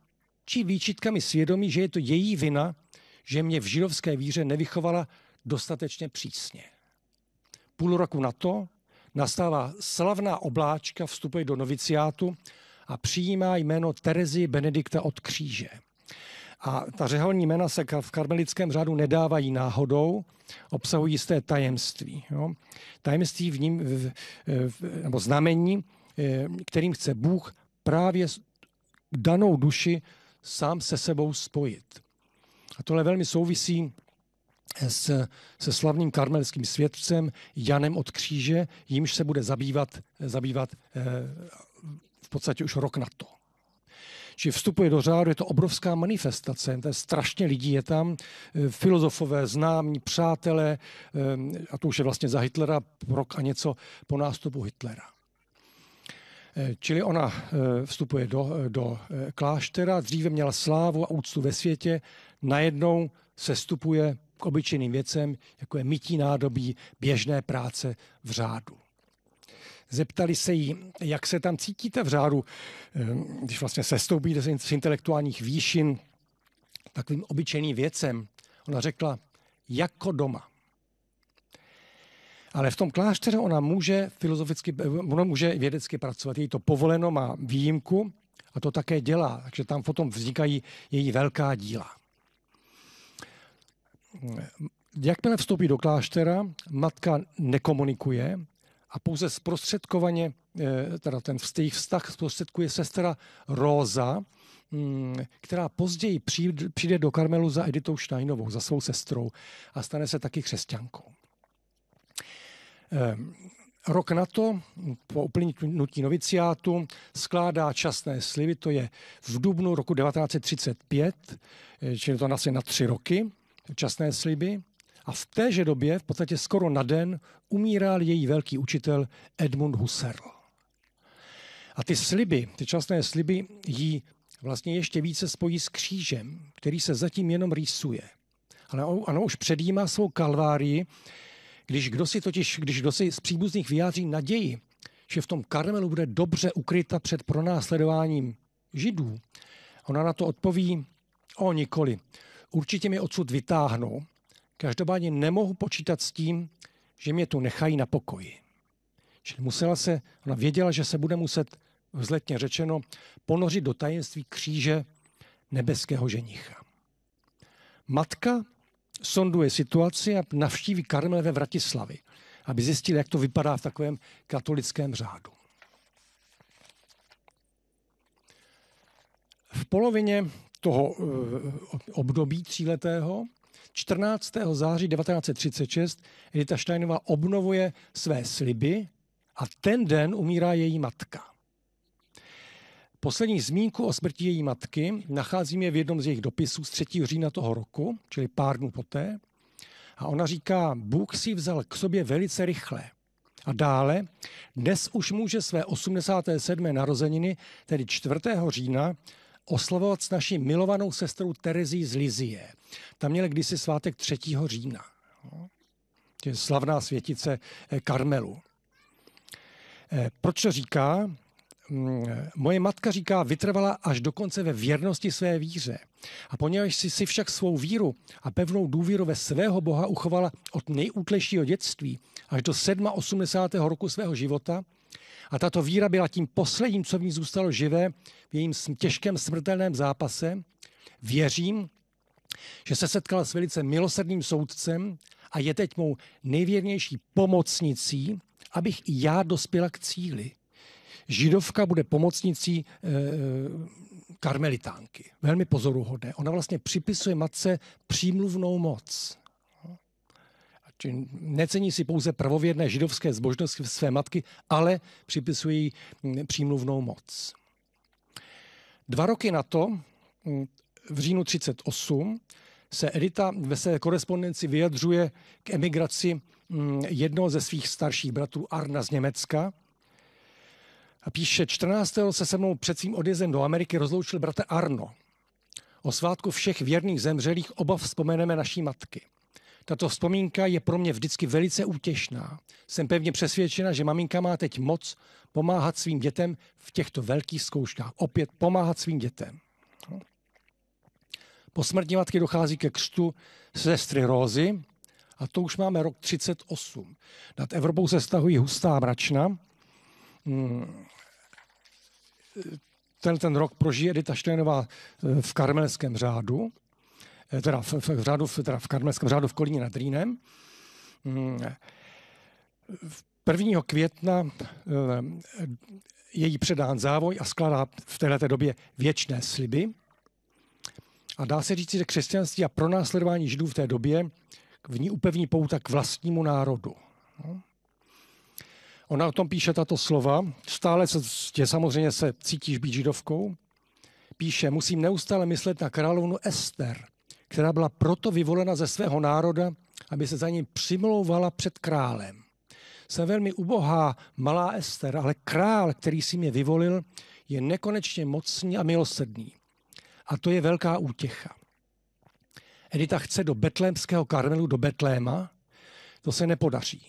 či výčitkami svědomí, že je to její vina, že mě v židovské víře nevychovala dostatečně přísně. Půl roku na to nastává slavná obláčka, vstupuje do noviciátu a přijímá jméno Terezie Benedikta od kříže. A ta řeholní jména se v karmelickém řádu nedávají náhodou, obsahují jisté tajemství. Jo? Tajemství v ním, v, v, nebo znamení, eh, kterým chce Bůh právě danou duši sám se sebou spojit. A tohle velmi souvisí se, se slavným karmelským světcem Janem od Kříže, jímž se bude zabývat, zabývat eh, v podstatě už rok na to. Či vstupuje do řádu, je to obrovská manifestace, to je strašně lidí, je tam eh, filozofové, známí, přátelé, eh, a to už je vlastně za Hitlera rok a něco po nástupu Hitlera. Čili ona vstupuje do, do kláštera, dříve měla slávu a úctu ve světě, najednou vstupuje k obyčejným věcem, jako je mytí nádobí, běžné práce v řádu. Zeptali se jí, jak se tam cítíte v řádu, eh, když vlastně stoupíte z intelektuálních výšin takovým obyčejným věcem. Ona řekla, jako doma. Ale v tom klášteře ona může, filozoficky, ona může vědecky pracovat. Její to povoleno, má výjimku a to také dělá. Takže tam potom vznikají její velká díla. Jakmile vstoupí do kláštera, matka nekomunikuje a pouze zprostředkovaně, eh, teda ten vztah zprostředkuje sestra Róza, mm, která později přijde do Karmelu za Editou Štajnovou, za svou sestrou a stane se taky křesťankou. Ehm, rok na to, po uplynutí noviciátu, skládá časné slivy, to je v dubnu roku 1935, eh, čili to asi na tři roky, časné sliby a v téže době, v podstatě skoro na den, umíral její velký učitel Edmund Husserl. A ty sliby, ty časné sliby, jí vlastně ještě více spojí s křížem, který se zatím jenom rýsuje. Ale ono už předjímá svou kalvárii, když kdo si totiž, když kdo si z příbuzných vyjádří naději, že v tom karmelu bude dobře ukryta před pronásledováním židů, ona na to odpoví, o nikoli, určitě mě odsud vytáhnou. Každopádně nemohu počítat s tím, že mě tu nechají na pokoji. Čili musela se, ona věděla, že se bude muset, vzletně řečeno, ponořit do tajemství kříže nebeského ženicha. Matka sonduje situaci a navštíví Karmel ve Vratislavi, aby zjistil, jak to vypadá v takovém katolickém řádu. V polovině toho eh, období tříletého. 14. září 1936 Edita Steinová obnovuje své sliby a ten den umírá její matka. Poslední zmínku o smrti její matky nacházíme v jednom z jejich dopisů z 3. října toho roku, čili pár dnů poté. A ona říká, Bůh si vzal k sobě velice rychle. A dále, dnes už může své 87. narozeniny, tedy 4. října, oslavovat s naší milovanou sestrou Terezí z Lizie. Tam měli kdysi svátek 3. října. Je slavná světice eh, Karmelu. Eh, proč to říká? Mm, eh, moje matka říká, vytrvala až dokonce ve věrnosti své víře. A poněvadž si, si však svou víru a pevnou důvěru ve svého Boha uchovala od nejútlejšího dětství až do 87. roku svého života, a tato víra byla tím posledním, co v ní zůstalo živé v jejím těžkém smrtelném zápase. Věřím, že se setkala s velice milosrdným soudcem a je teď mou nejvěrnější pomocnicí, abych i já dospěla k cíli. Židovka bude pomocnicí e, karmelitánky. Velmi pozoruhodné. Ona vlastně připisuje matce přímluvnou moc. Či necení si pouze prvovědné židovské zbožnosti své matky, ale připisují hm, přímluvnou moc. Dva roky na to, hm, v říjnu 38, se Edita ve své korespondenci vyjadřuje k emigraci hm, jednoho ze svých starších bratrů Arna z Německa. A píše, 14. se se mnou před svým odjezdem do Ameriky rozloučil bratr Arno. O svátku všech věrných zemřelých obav vzpomeneme naší matky. Tato vzpomínka je pro mě vždycky velice útěšná. Jsem pevně přesvědčena, že maminka má teď moc pomáhat svým dětem v těchto velkých zkouškách. Opět pomáhat svým dětem. Po smrti matky dochází ke křtu sestry Rózy a to už máme rok 38. Nad Evropou se stahují hustá mračna. Hmm. Ten, ten rok prožije Edita Štejnová eh, v karmelském řádu Eh, teda v, v, řádu, teda v Karmelském řádu v Kolíně nad Rýnem. 1. Hmm. května eh, je jí předán závoj a skládá v této době věčné sliby. A dá se říct, že křesťanství a pronásledování židů v té době v ní upevní pouta k vlastnímu národu. Hmm. Ona o tom píše tato slova. Stále se, tě samozřejmě se cítíš být židovkou. Píše, musím neustále myslet na královnu Ester, která byla proto vyvolena ze svého národa, aby se za ní přimlouvala před králem. Jsem velmi ubohá, malá Ester, ale král, který si mě vyvolil, je nekonečně mocný a milosrdný. A to je velká útěcha. Edita chce do betlémského karmelu, do Betléma, to se nepodaří.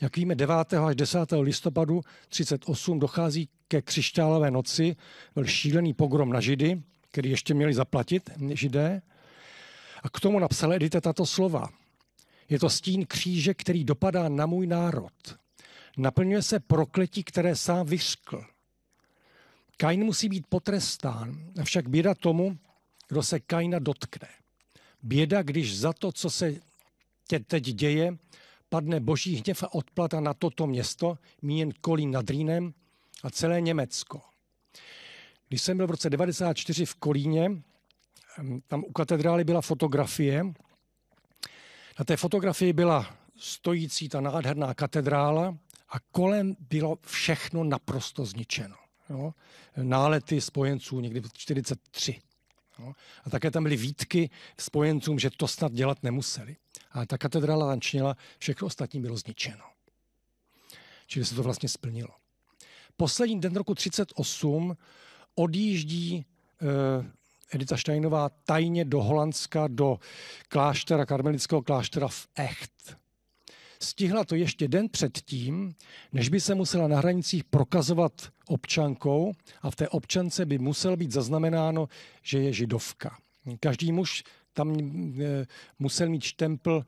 Jak víme, 9. až 10. listopadu 38 dochází ke křišťálové noci, byl šílený pogrom na Židy, který ještě měli zaplatit Židé. A k tomu napsal Edita tato slova. Je to stín kříže, který dopadá na můj národ. Naplňuje se prokletí, které sám vyřkl. Kain musí být potrestán, avšak běda tomu, kdo se Kaina dotkne. Běda, když za to, co se tě teď děje, padne boží hněv a odplata na toto město, míjen Kolín nad Rýnem a celé Německo. Když jsem byl v roce 94 v Kolíně, Ehm, tam u katedrály byla fotografie. Na té fotografii byla stojící ta nádherná katedrála a kolem bylo všechno naprosto zničeno. Jo? Nálety spojenců někdy 43. Jo? A také tam byly výtky spojencům, že to snad dělat nemuseli. A ta katedrála tančnila, všechno ostatní bylo zničeno. Čili se to vlastně splnilo. Poslední den roku 38 odjíždí eh, Edita Steinová tajně do Holandska, do kláštera, karmelického kláštera v Echt. Stihla to ještě den předtím, než by se musela na hranicích prokazovat občankou a v té občance by musel být zaznamenáno, že je židovka. Každý muž tam e, musel mít štempl,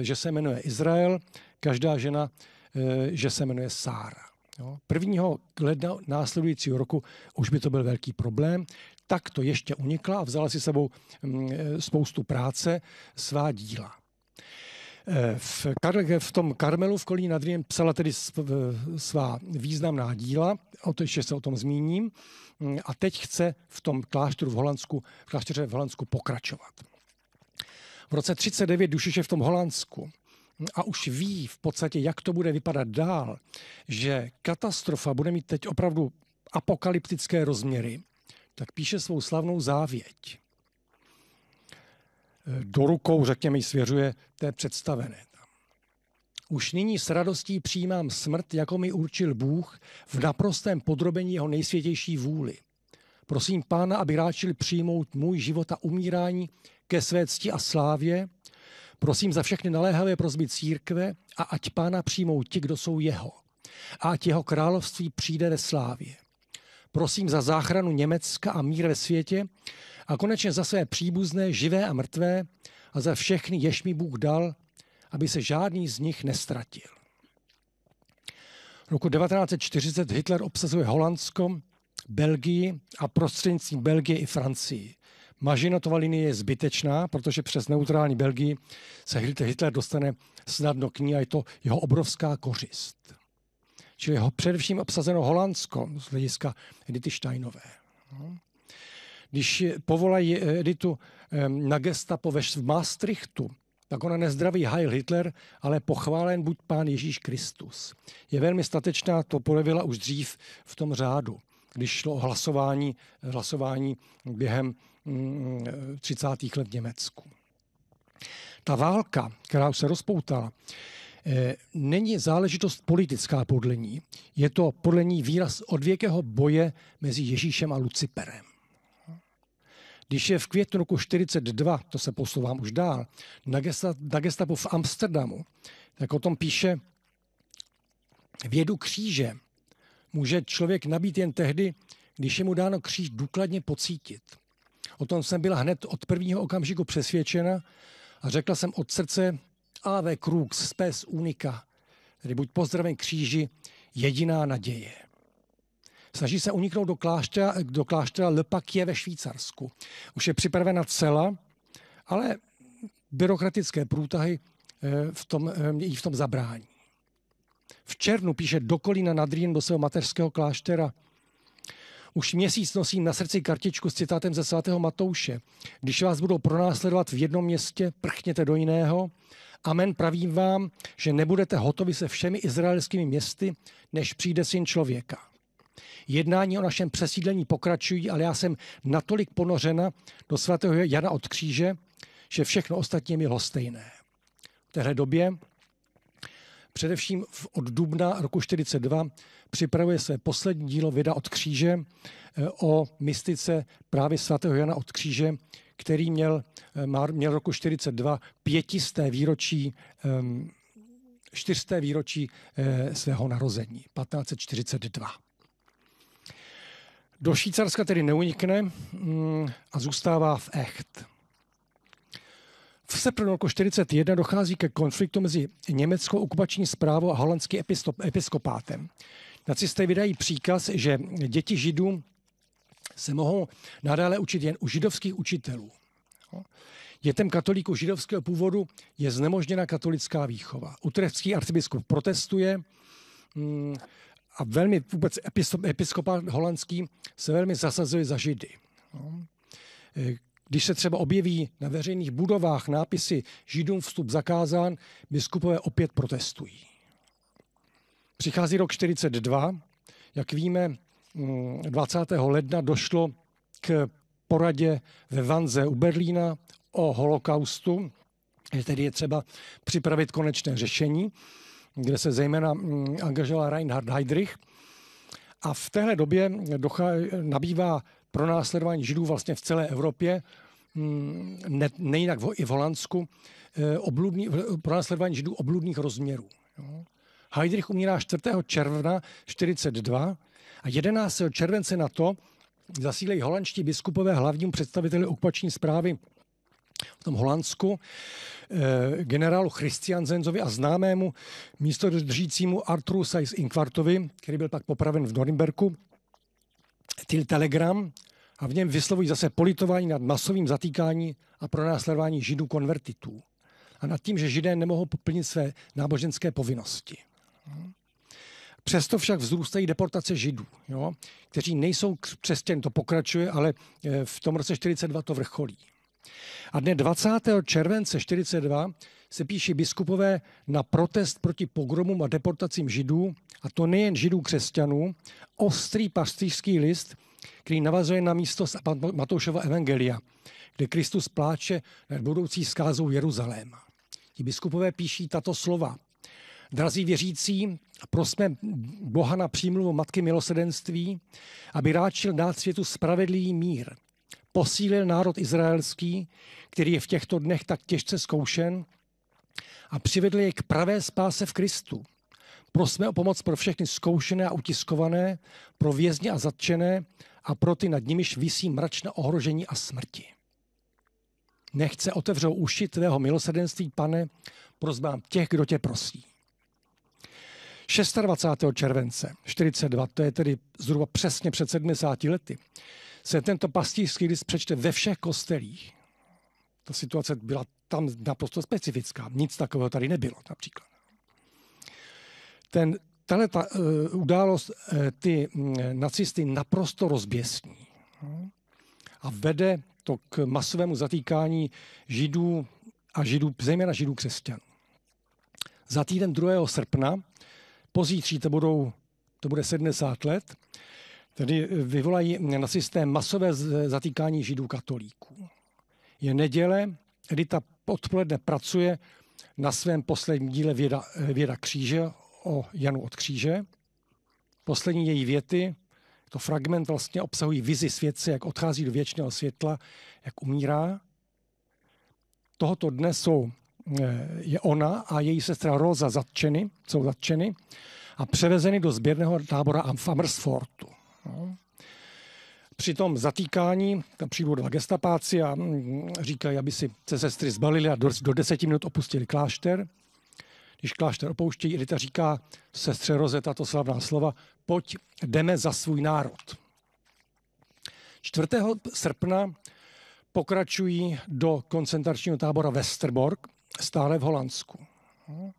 e, že se jmenuje Izrael, každá žena, e, že se jmenuje Sára. 1. ledna následujícího roku už by to byl velký problém tak to ještě unikla a vzala si sebou mm, eh, spoustu práce, svá díla. Eh, v, Kar- v tom Karmelu v Kolíně nad Rýnem psala tedy svá významná díla, o to ještě se o tom zmíním, mm, a teď chce v tom klášteru v Holandsku, v klášteře v Holandsku pokračovat. V roce 39 Dušiš je v tom Holandsku mm, a už ví v podstatě, jak to bude vypadat dál, že katastrofa bude mít teď opravdu apokalyptické rozměry tak píše svou slavnou závěť. E, do rukou, řekněme, svěřuje té představené. Už nyní s radostí přijímám smrt, jako mi určil Bůh, v naprostém podrobení jeho nejsvětější vůli. Prosím pána, aby ráčil přijmout můj život a umírání ke své cti a slávě. Prosím za všechny naléhavé prozby církve a ať pána přijmou ti, kdo jsou jeho. A ať jeho království přijde ve slávě. Prosím za záchranu Německa a mír ve světě a konečně za své příbuzné, živé a mrtvé a za všechny, jež mi Bůh dal, aby se žádný z nich nestratil. V roku 1940 Hitler obsazuje Holandsko, Belgii a prostřednictvím Belgie i Francii. Mažinotová linie je zbytečná, protože přes neutrální Belgii se Hitler dostane snadno k ní a je to jeho obrovská kořist. Čili ho především obsazeno Holandsko z hlediska Edity Steinové. No. Když povolají eh, Editu na gestapo v Maastrichtu, tak ona nezdraví Heil Hitler, ale pochválen buď pán Ježíš Kristus. Je velmi statečná, to projevila už dřív v tom řádu, když šlo o hlasování, hlasování během 30. Mm, eh, let v Německu. Ta válka, která už se rozpoutala, Eh, není záležitost politická podle ní. Je to podle ní výraz odvěkého boje mezi Ježíšem a Luciperem. Když je v květnu roku 42, to se posouvám už dál, na, gesta, na gestapu v Amsterdamu, tak o tom píše vědu kříže. Může člověk nabít jen tehdy, když je mu dáno kříž důkladně pocítit. O tom jsem byla hned od prvního okamžiku přesvědčena a řekla jsem od srdce, Ave crux spes unica, tedy buď pozdraven kříži, jediná naděje. Snaží se uniknout do kláštera, do kláštera Lepakie ve Švýcarsku. Už je připravena cela, ale byrokratické průtahy eh, v tom, eh, jí v tom zabrání. V červnu píše do Kolína nad Rýn do svého mateřského kláštera. Už měsíc nosím na srdci kartičku s citátem ze svatého Matouše. Když vás budou pronásledovat v jednom městě, prchněte do jiného. Amen, pravím vám, že nebudete hotovi se všemi izraelskými městy, než přijde syn člověka. Jednání o našem přesídlení pokračují, ale já jsem natolik ponořena do svatého Jana od kříže, že všechno ostatní je mi stejné. V téhle době, především od dubna roku 42, připravuje se poslední dílo věda od kříže eh, o mystice právě svatého Jana od kříže, který měl, eh, měl roku 42 pětisté výročí 400. Ehm, výročí eh, svého narození, 1542. Do Švýcarska tedy neunikne mm, a zůstává v Echt. V srpnu roku 1941 dochází ke konfliktu mezi německou okupační zprávou a holandským episkopátem. Nacisté vydají příkaz, že děti židů se mohou nadále učit jen u židovských učitelů. Dětem katolíku židovského původu je znemožněna katolická výchova. Utrechtský arcibiskup protestuje mm, a velmi vůbec episkopát holandský se velmi zasazuje za židy. E, když se třeba objeví na veřejných budovách nápisy židům vstup zakázán, biskupové opět protestují. Přichází rok 42, jak víme, 20. Mm, ledna došlo k poradě ve Vanze u Berlína o holokaustu, že tedy je třeba připravit konečné řešení, kde se zejména mm, angažoval Reinhard Heydrich. A v téhle době nabývá pro následování židů vlastně v celé Evropě, mm, ne, nejinak i v Holandsku, eh, obludný, pro následování židů obludných rozměrů. Heydrich umírá 4. června 1942 a 11. července na to zasílejí holandští biskupové hlavním představiteli okupační zprávy v tom Holandsku eh, generálu Christian Zenzovi a známému místodržícímu Arturu Saiz Inkvartovi, který byl pak popraven v Norimberku, Til Telegram a v něm vyslovují zase politování nad masovým zatýkání a pronásledování židů konvertitů a nad tím, že židé nemohou plnit své náboženské povinnosti. Přesto však vzrůstají deportace židů, jo, kteří nejsou křesťané, to pokračuje, ale eh, v tom roce 42 to vrcholí. A dne 20. července 42 se píší biskupové na protest proti pogromům a deportacím židů, a to nejen židů křesťanů, ostrý pastýřský list, který navazuje na místo z Matoušova evangelia, kde Kristus pláče nad budoucí zkázou Jeruzaléma. Ti biskupové píší tato slova. Drazí věřící, prosme Boha na přímluvu Matky milosedenství, aby ráčil dát světu spravedlivý mír. Posílil národ izraelský, který je v těchto dnech tak těžce zkoušen a přivedl je k pravé spáse v Kristu. Prosme o pomoc pro všechny zkoušené a utiskované, pro vězně a zatčené a pro ty nad nimiž visí mračné ohrožení a smrti. Nechce otevřou uši tvého milosedenství, pane, prozbám těch, kdo tě prosí. 26. července 42, to je tedy zhruba přesně před 70 lety, se tento pastířský list přečte ve všech kostelích. Ta situace byla tam naprosto specifická. Nic takového tady nebylo například. Ten, tahle ta, uh, eh, událost uh, ty uh, nacisty naprosto rozběsní hm, a vede to k masovému zatýkání židů a židů, zejména židů křesťanů. Za týden 2. srpna Pozítří to, budou, to bude 70 let. Tedy vyvolají na systém masové zatýkání židů katolíků. Je neděle, Edita odpoledne pracuje na svém posledním díle Věda, Věda kříže o Janu od kříže. Poslední její věty, to fragment vlastně obsahují vizi světce, jak odchází do věčného světla, jak umírá. Tohoto dne jsou Eh, je ona a její sestra Rosa zatčeny, jsou zatčeny a převezeny do sběrného tábora Amfamersfortu. Amersfortu. No. Při tom zatýkání tam přijdou dva gestapáci a mm, říkají, aby si se sestry zbalili a do, do deseti minut opustili klášter. Když klášter opouštějí, Edita říká sestře Roze tato slavná slova, pojď, jdeme za svůj národ. 4. srpna pokračují do koncentračního tábora Westerbork, stále v Holandsku. Hm?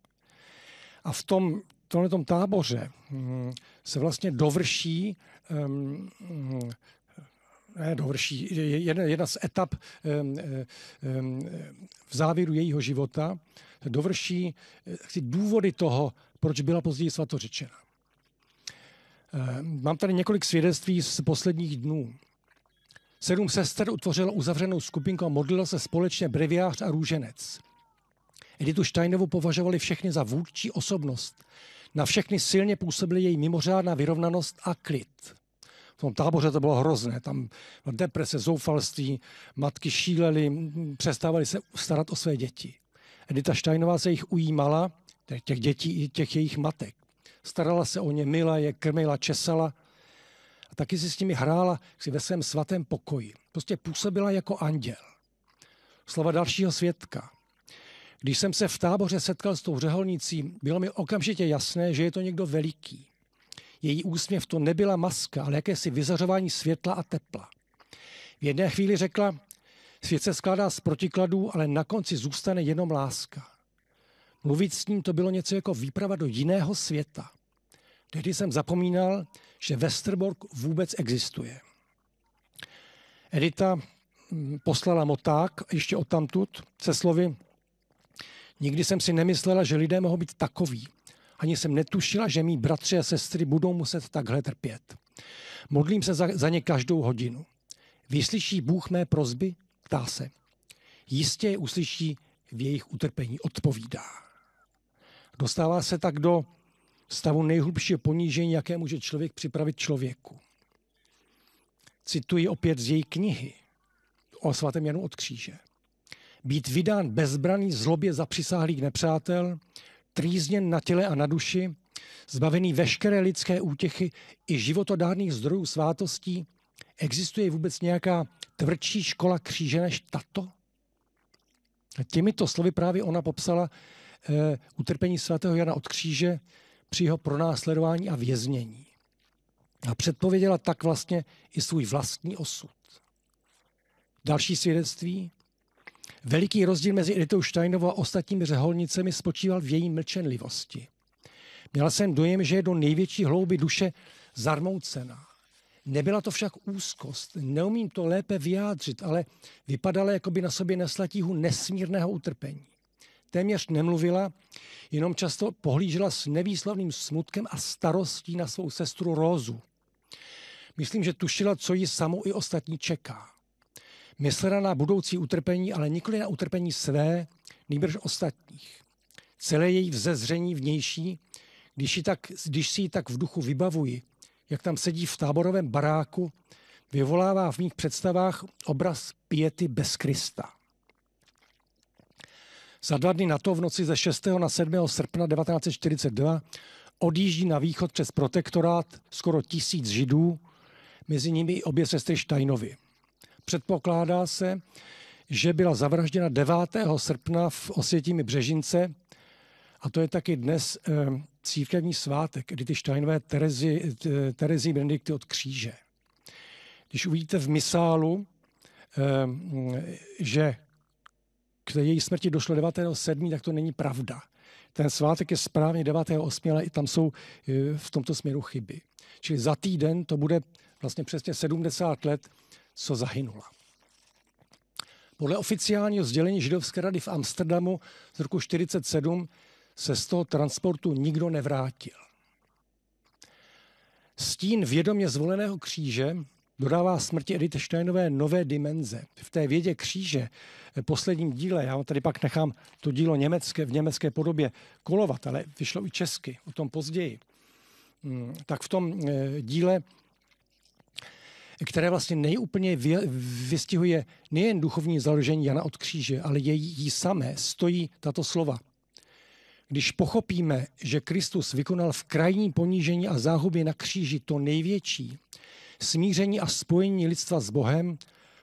A v tom tomhle tom táboře hm, se vlastně dovrší hm, ne, dovrší, jedna, jedna z etap v závěru jejího života dovrší ty eh, důvody toho, proč byla později svatořečena. Eh, mám tady několik svědectví z posledních dnů. Sedm sester utvořila uzavřenou skupinku a modlila se společně breviář a růženec. Editu Steinovu považovali všechny za vůdčí osobnost. Na všechny silně působily její mimořádná vyrovnanost a klid. V tom táboře to bylo hrozné. Tam deprese, zoufalství, matky šílely, přestávaly se starat o své děti. Edita Steinová se jich ujímala, těch dětí i těch jejich matek. Starala se o ně, mila je, krmila, česala a taky si s nimi hrála si ve svém svatém pokoji. Prostě působila jako anděl. Slova dalšího světka. Když jsem se v táboře setkal s tou řeholnicí, bylo mi okamžitě jasné, že je to někdo veliký. Její úsměv to nebyla maska, ale jakési vyzařování světla a tepla. V jedné chvíli řekla, svět se skládá z protikladů, ale na konci zůstane jenom láska. Mluvit s ním to bylo něco jako výprava do jiného světa. Tehdy jsem zapomínal, že Westerbork vůbec existuje. Edita mm, poslala moták ještě odtamtud se slovy Nikdy jsem si nemyslela, že lidé mohou být takoví, Ani jsem netušila, že mý bratři a sestry budou muset takhle trpět. Modlím se za, za ně každou hodinu. Vyslyší Bůh mé prozby? Ptá se. Jistě je uslyší v jejich utrpení, odpovídá. Dostává se tak do stavu nejhlubšího ponížení, jaké může člověk připravit člověku. Cituji opět z její knihy o svatém Janu od kříže být vydán bezbraný zlobě zapřisáhlých nepřátel, trýzněn na těle a na duši, zbavený veškeré lidské útěchy i životodárných zdrojů svátostí, existuje vůbec nějaká tvrdší škola kříže než tato? A těmito slovy právě ona popsala e, utrpení svatého Jana od kříže při jeho pronásledování a věznění. A předpověděla tak vlastně i svůj vlastní osud. Další svědectví. Veliký rozdíl mezi Editou Steinovou a ostatními řeholnicemi spočíval v její mlčenlivosti. Měla jsem dojem, že je do největší hlouby duše zarmoucená. Nebyla to však úzkost, neumím to lépe vyjádřit, ale vypadala, jako by na sobě nesla tíhu nesmírného utrpení. Téměř nemluvila, jenom často pohlížela s nevýslovným smutkem a starostí na svou sestru Rózu. Myslím, že tušila, co ji samou i ostatní čeká myslela na budoucí utrpení, ale nikoli na utrpení své, nejbrž ostatních. Celé její vzezření vnější, když, ji tak, když si ji tak v duchu vybavuji, jak tam sedí v táborovém baráku, vyvolává v mých představách obraz piety bez Krista. Za dva dny na to v noci ze 6. na 7. srpna 1942 odjíždí na východ přes protektorát skoro tisíc židů, mezi nimi i obě sestry Štajnovy. Předpokládá se, že byla zavražděna 9. srpna v Osvětími Břežince a to je taky dnes eh, církevní svátek ty Steinové Terezi, eh, Terezi Benedikty od kříže. Když uvidíte v misálu, eh, že k její smrti došlo 9.7., tak to není pravda. Ten svátek je správně 9.8., ale i tam jsou v tomto směru chyby. Čili za týden to bude vlastně přesně 70 let co zahynula. Podle oficiálního sdělení Židovské rady v Amsterdamu z roku 1947 se z toho transportu nikdo nevrátil. Stín vědomě zvoleného kříže dodává smrti Edith Steinové nové dimenze. V té vědě kříže, eh, posledním díle, já tady pak nechám to dílo německé, v německé podobě kolovat, ale vyšlo i česky, o tom později, hmm, tak v tom eh, díle které vlastně nejúplně vy, vystihuje nejen duchovní založení Jana od kříže, ale její jí samé, stojí tato slova. Když pochopíme, že Kristus vykonal v krajní ponížení a záhubě na kříži to největší, smíření a spojení lidstva s Bohem,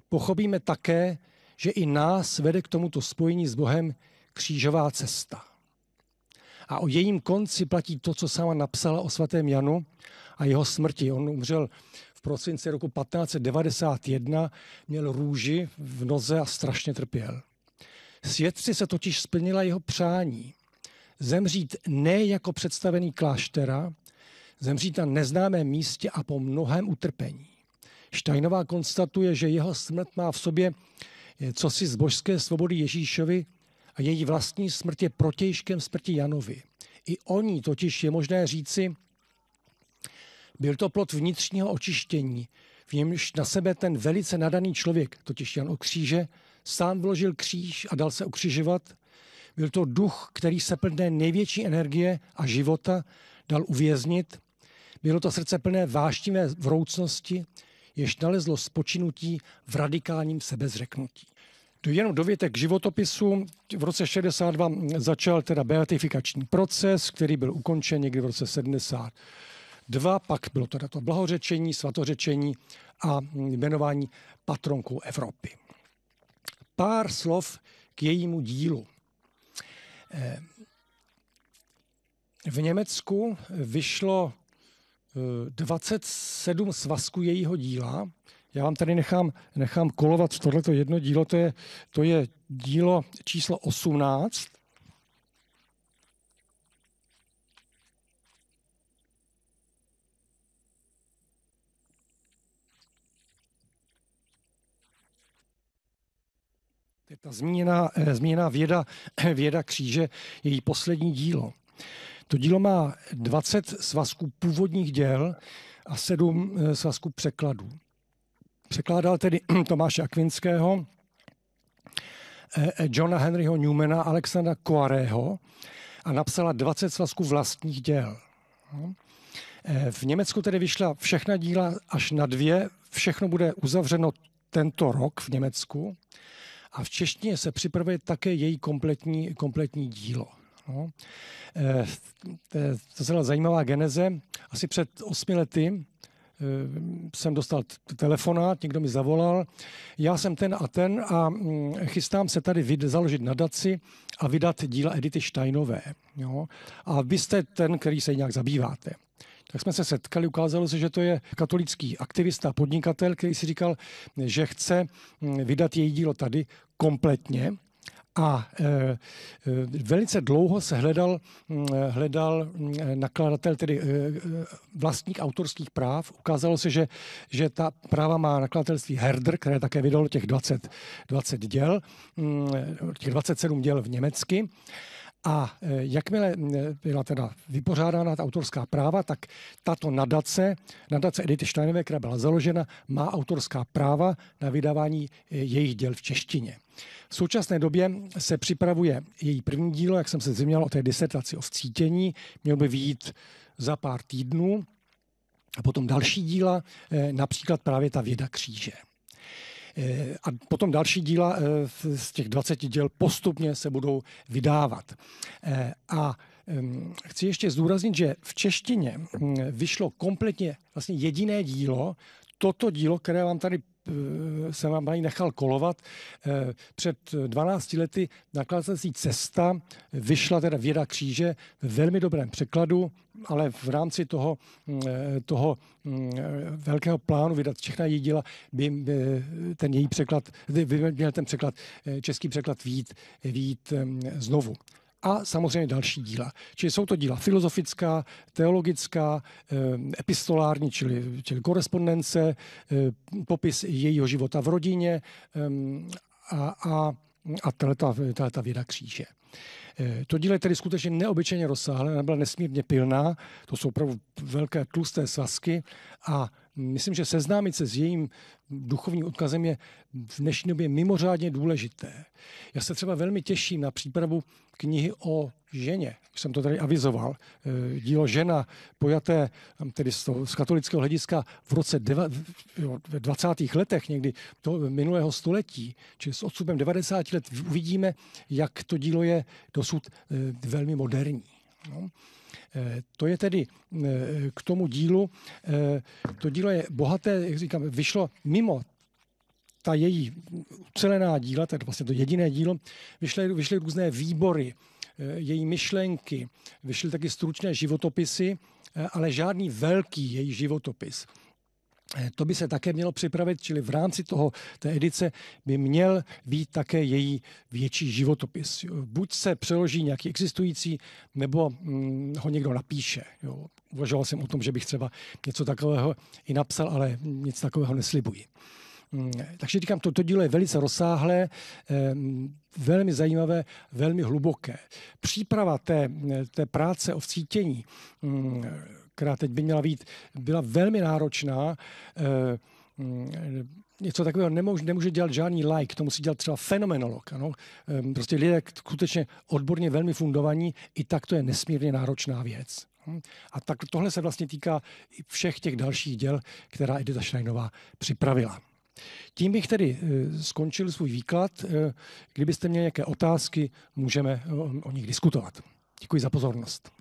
pochopíme také, že i nás vede k tomuto spojení s Bohem křížová cesta. A o jejím konci platí to, co sama napsala o svatém Janu a jeho smrti. On umřel v prosinci roku 1591 měl růži v noze a strašně trpěl. Světci se totiž splnila jeho přání. Zemřít ne jako představený kláštera, zemřít na neznámém místě a po mnohem utrpení. Štajnová konstatuje, že jeho smrt má v sobě eh, cosi z božské svobody Ježíšovi a její vlastní smrt je protějškem smrti Janovi. I o ní totiž je možné říci, byl to plot vnitřního očištění, v němž na sebe ten velice nadaný člověk, totiž Jan Okříže, sám vložil kříž a dal se ukřižovat. Byl to duch, který se plné největší energie a života dal uvěznit. Bylo to srdce plné vášnivé vroucnosti, jež nalezlo spočinutí v radikálním sebezřeknutí. Jenom dovětek k životopisu. V roce 62 začal teda beatifikační proces, který byl ukončen někdy v roce 70. Dva pak bylo teda to blahořečení, svatořečení a jmenování patronkou Evropy. Pár slov k jejímu dílu. Eh, v Německu vyšlo 27 eh, svazků jejího díla. Já vám tady nechám, nechám kolovat tohleto jedno dílo, to je, to je dílo číslo 18 Ta zmíněná, eh, zmíněná věda, eh, věda kříže, její poslední dílo. To dílo má 20 svazků původních děl a 7 eh, svazků překladů. Překládal tedy Tomáše Akvinského, Johna Henryho Newmana, Alexandra Coarého a napsala 20 svazků vlastních děl. No. V Německu tedy vyšla všechna díla až na dvě, všechno bude uzavřeno tento rok v Německu a v češtině se připravuje také její kompletní, kompletní dílo. No. Eh, to je zajímavá geneze. Asi před osmi lety eh, jsem dostal telefonát, někdo mi zavolal. Já jsem ten a ten a mm, chystám se tady vid- založit nadaci a vydat díla Edity Steinové. Jo? A vy jste ten, který se nějak zabýváte tak jsme se setkali, ukázalo se, že to je katolický aktivista, podnikatel, který si říkal, že chce mm, vydat její dílo tady kompletně, a e, e velice dlouho se hledal, mm, hledal mm, nakladatel, tedy e, e, vlastník autorských práv. Ukázalo se, že, že ta práva má nakladatelství Herder, které také vydalo těch 20, 20 děl, těch 27 děl v Německy. A e, jakmile e, byla teda vypořádána ta autorská práva, tak tato nadace, nadace Edity Steinové, která byla založena, má autorská práva na vydávání e, jejich děl v češtině. V současné době se připravuje její první dílo, jak jsem se zmínil o té disertaci o vcítění, měl by výjít za pár týdnů. A potom další díla, například právě ta věda kříže. Eh, a potom další díla eh, z těch 20 děl postupně se budou vydávat. Eh, a chci ještě zdůraznit, že v češtině hm, vyšlo kompletně vlastně jediné dílo, toto dílo, které vám tady jsem vám tady nechal kolovat. Před 12 lety nakladatelství Cesta vyšla teda Věda kříže v velmi dobrém překladu ale v rámci toho, mm, eh, toho mm, eh, velkého plánu vydat všechna její díla by eh, ten její překlad, by měl ten překlad, český překlad vít, vít mm, znovu a samozřejmě další díla. Čili jsou to díla filozofická, teologická, epistolární, čili, čili korespondence, popis jejího života v rodině a, a, a ta věda kříže. Eh, to dílo je tedy skutečně neobyčejně rozsáhlé, ona byla nesmírně pilná, to jsou opravdu velké tlusté svazky a myslím, že seznámit se s jejím duchovním odkazem je v dnešní době mimořádně důležité. Já se třeba velmi těším na přípravu knihy o ženě, už jsem to tady avizoval. Eh, dílo žena pojaté hm, tedy z, toho, z katolického hlediska v roce v 20. letech někdy to eh, minulého století, či s odstupem 90 let uvidíme, jak to dílo je do dosud eh, velmi moderní. No. Eh, to je tedy eh, k tomu dílu. To dílo je bohaté, jak říkám, vyšlo mimo ta její ucelená díla, tak vlastně to jediné dílo, vyšly, vyšly různé výbory, její myšlenky, vyšly taky stručné životopisy, ale žádný velký její životopis. Eh, to by se také mělo připravit, čili v rámci toho, té edice by měl být také její větší životopis. Buď se přeloží nějaký existující, nebo hm, ho někdo napíše. Jo. Uvažoval jsem o tom, že bych třeba něco takového i napsal, ale nic takového neslibuji. Mm, takže říkám, toto dílo je velice rozsáhlé, ehm, velmi zajímavé, velmi hluboké. Příprava té, té práce o vcítění mm, která teď by měla být, byla velmi náročná. Eh, mm, něco takového nemůže, nemůže dělat žádný like, to musí dělat třeba fenomenolog. Ano? Ehm, prostě lidé skutečně odborně velmi fundovaní, i tak to je nesmírně náročná věc. Hm. A tak tohle se vlastně týká i všech těch dalších děl, která Edita Štajnová připravila. Tím bych tedy eh, skončil svůj výklad. Eh, kdybyste měli nějaké otázky, můžeme o nich diskutovat. Děkuji za pozornost.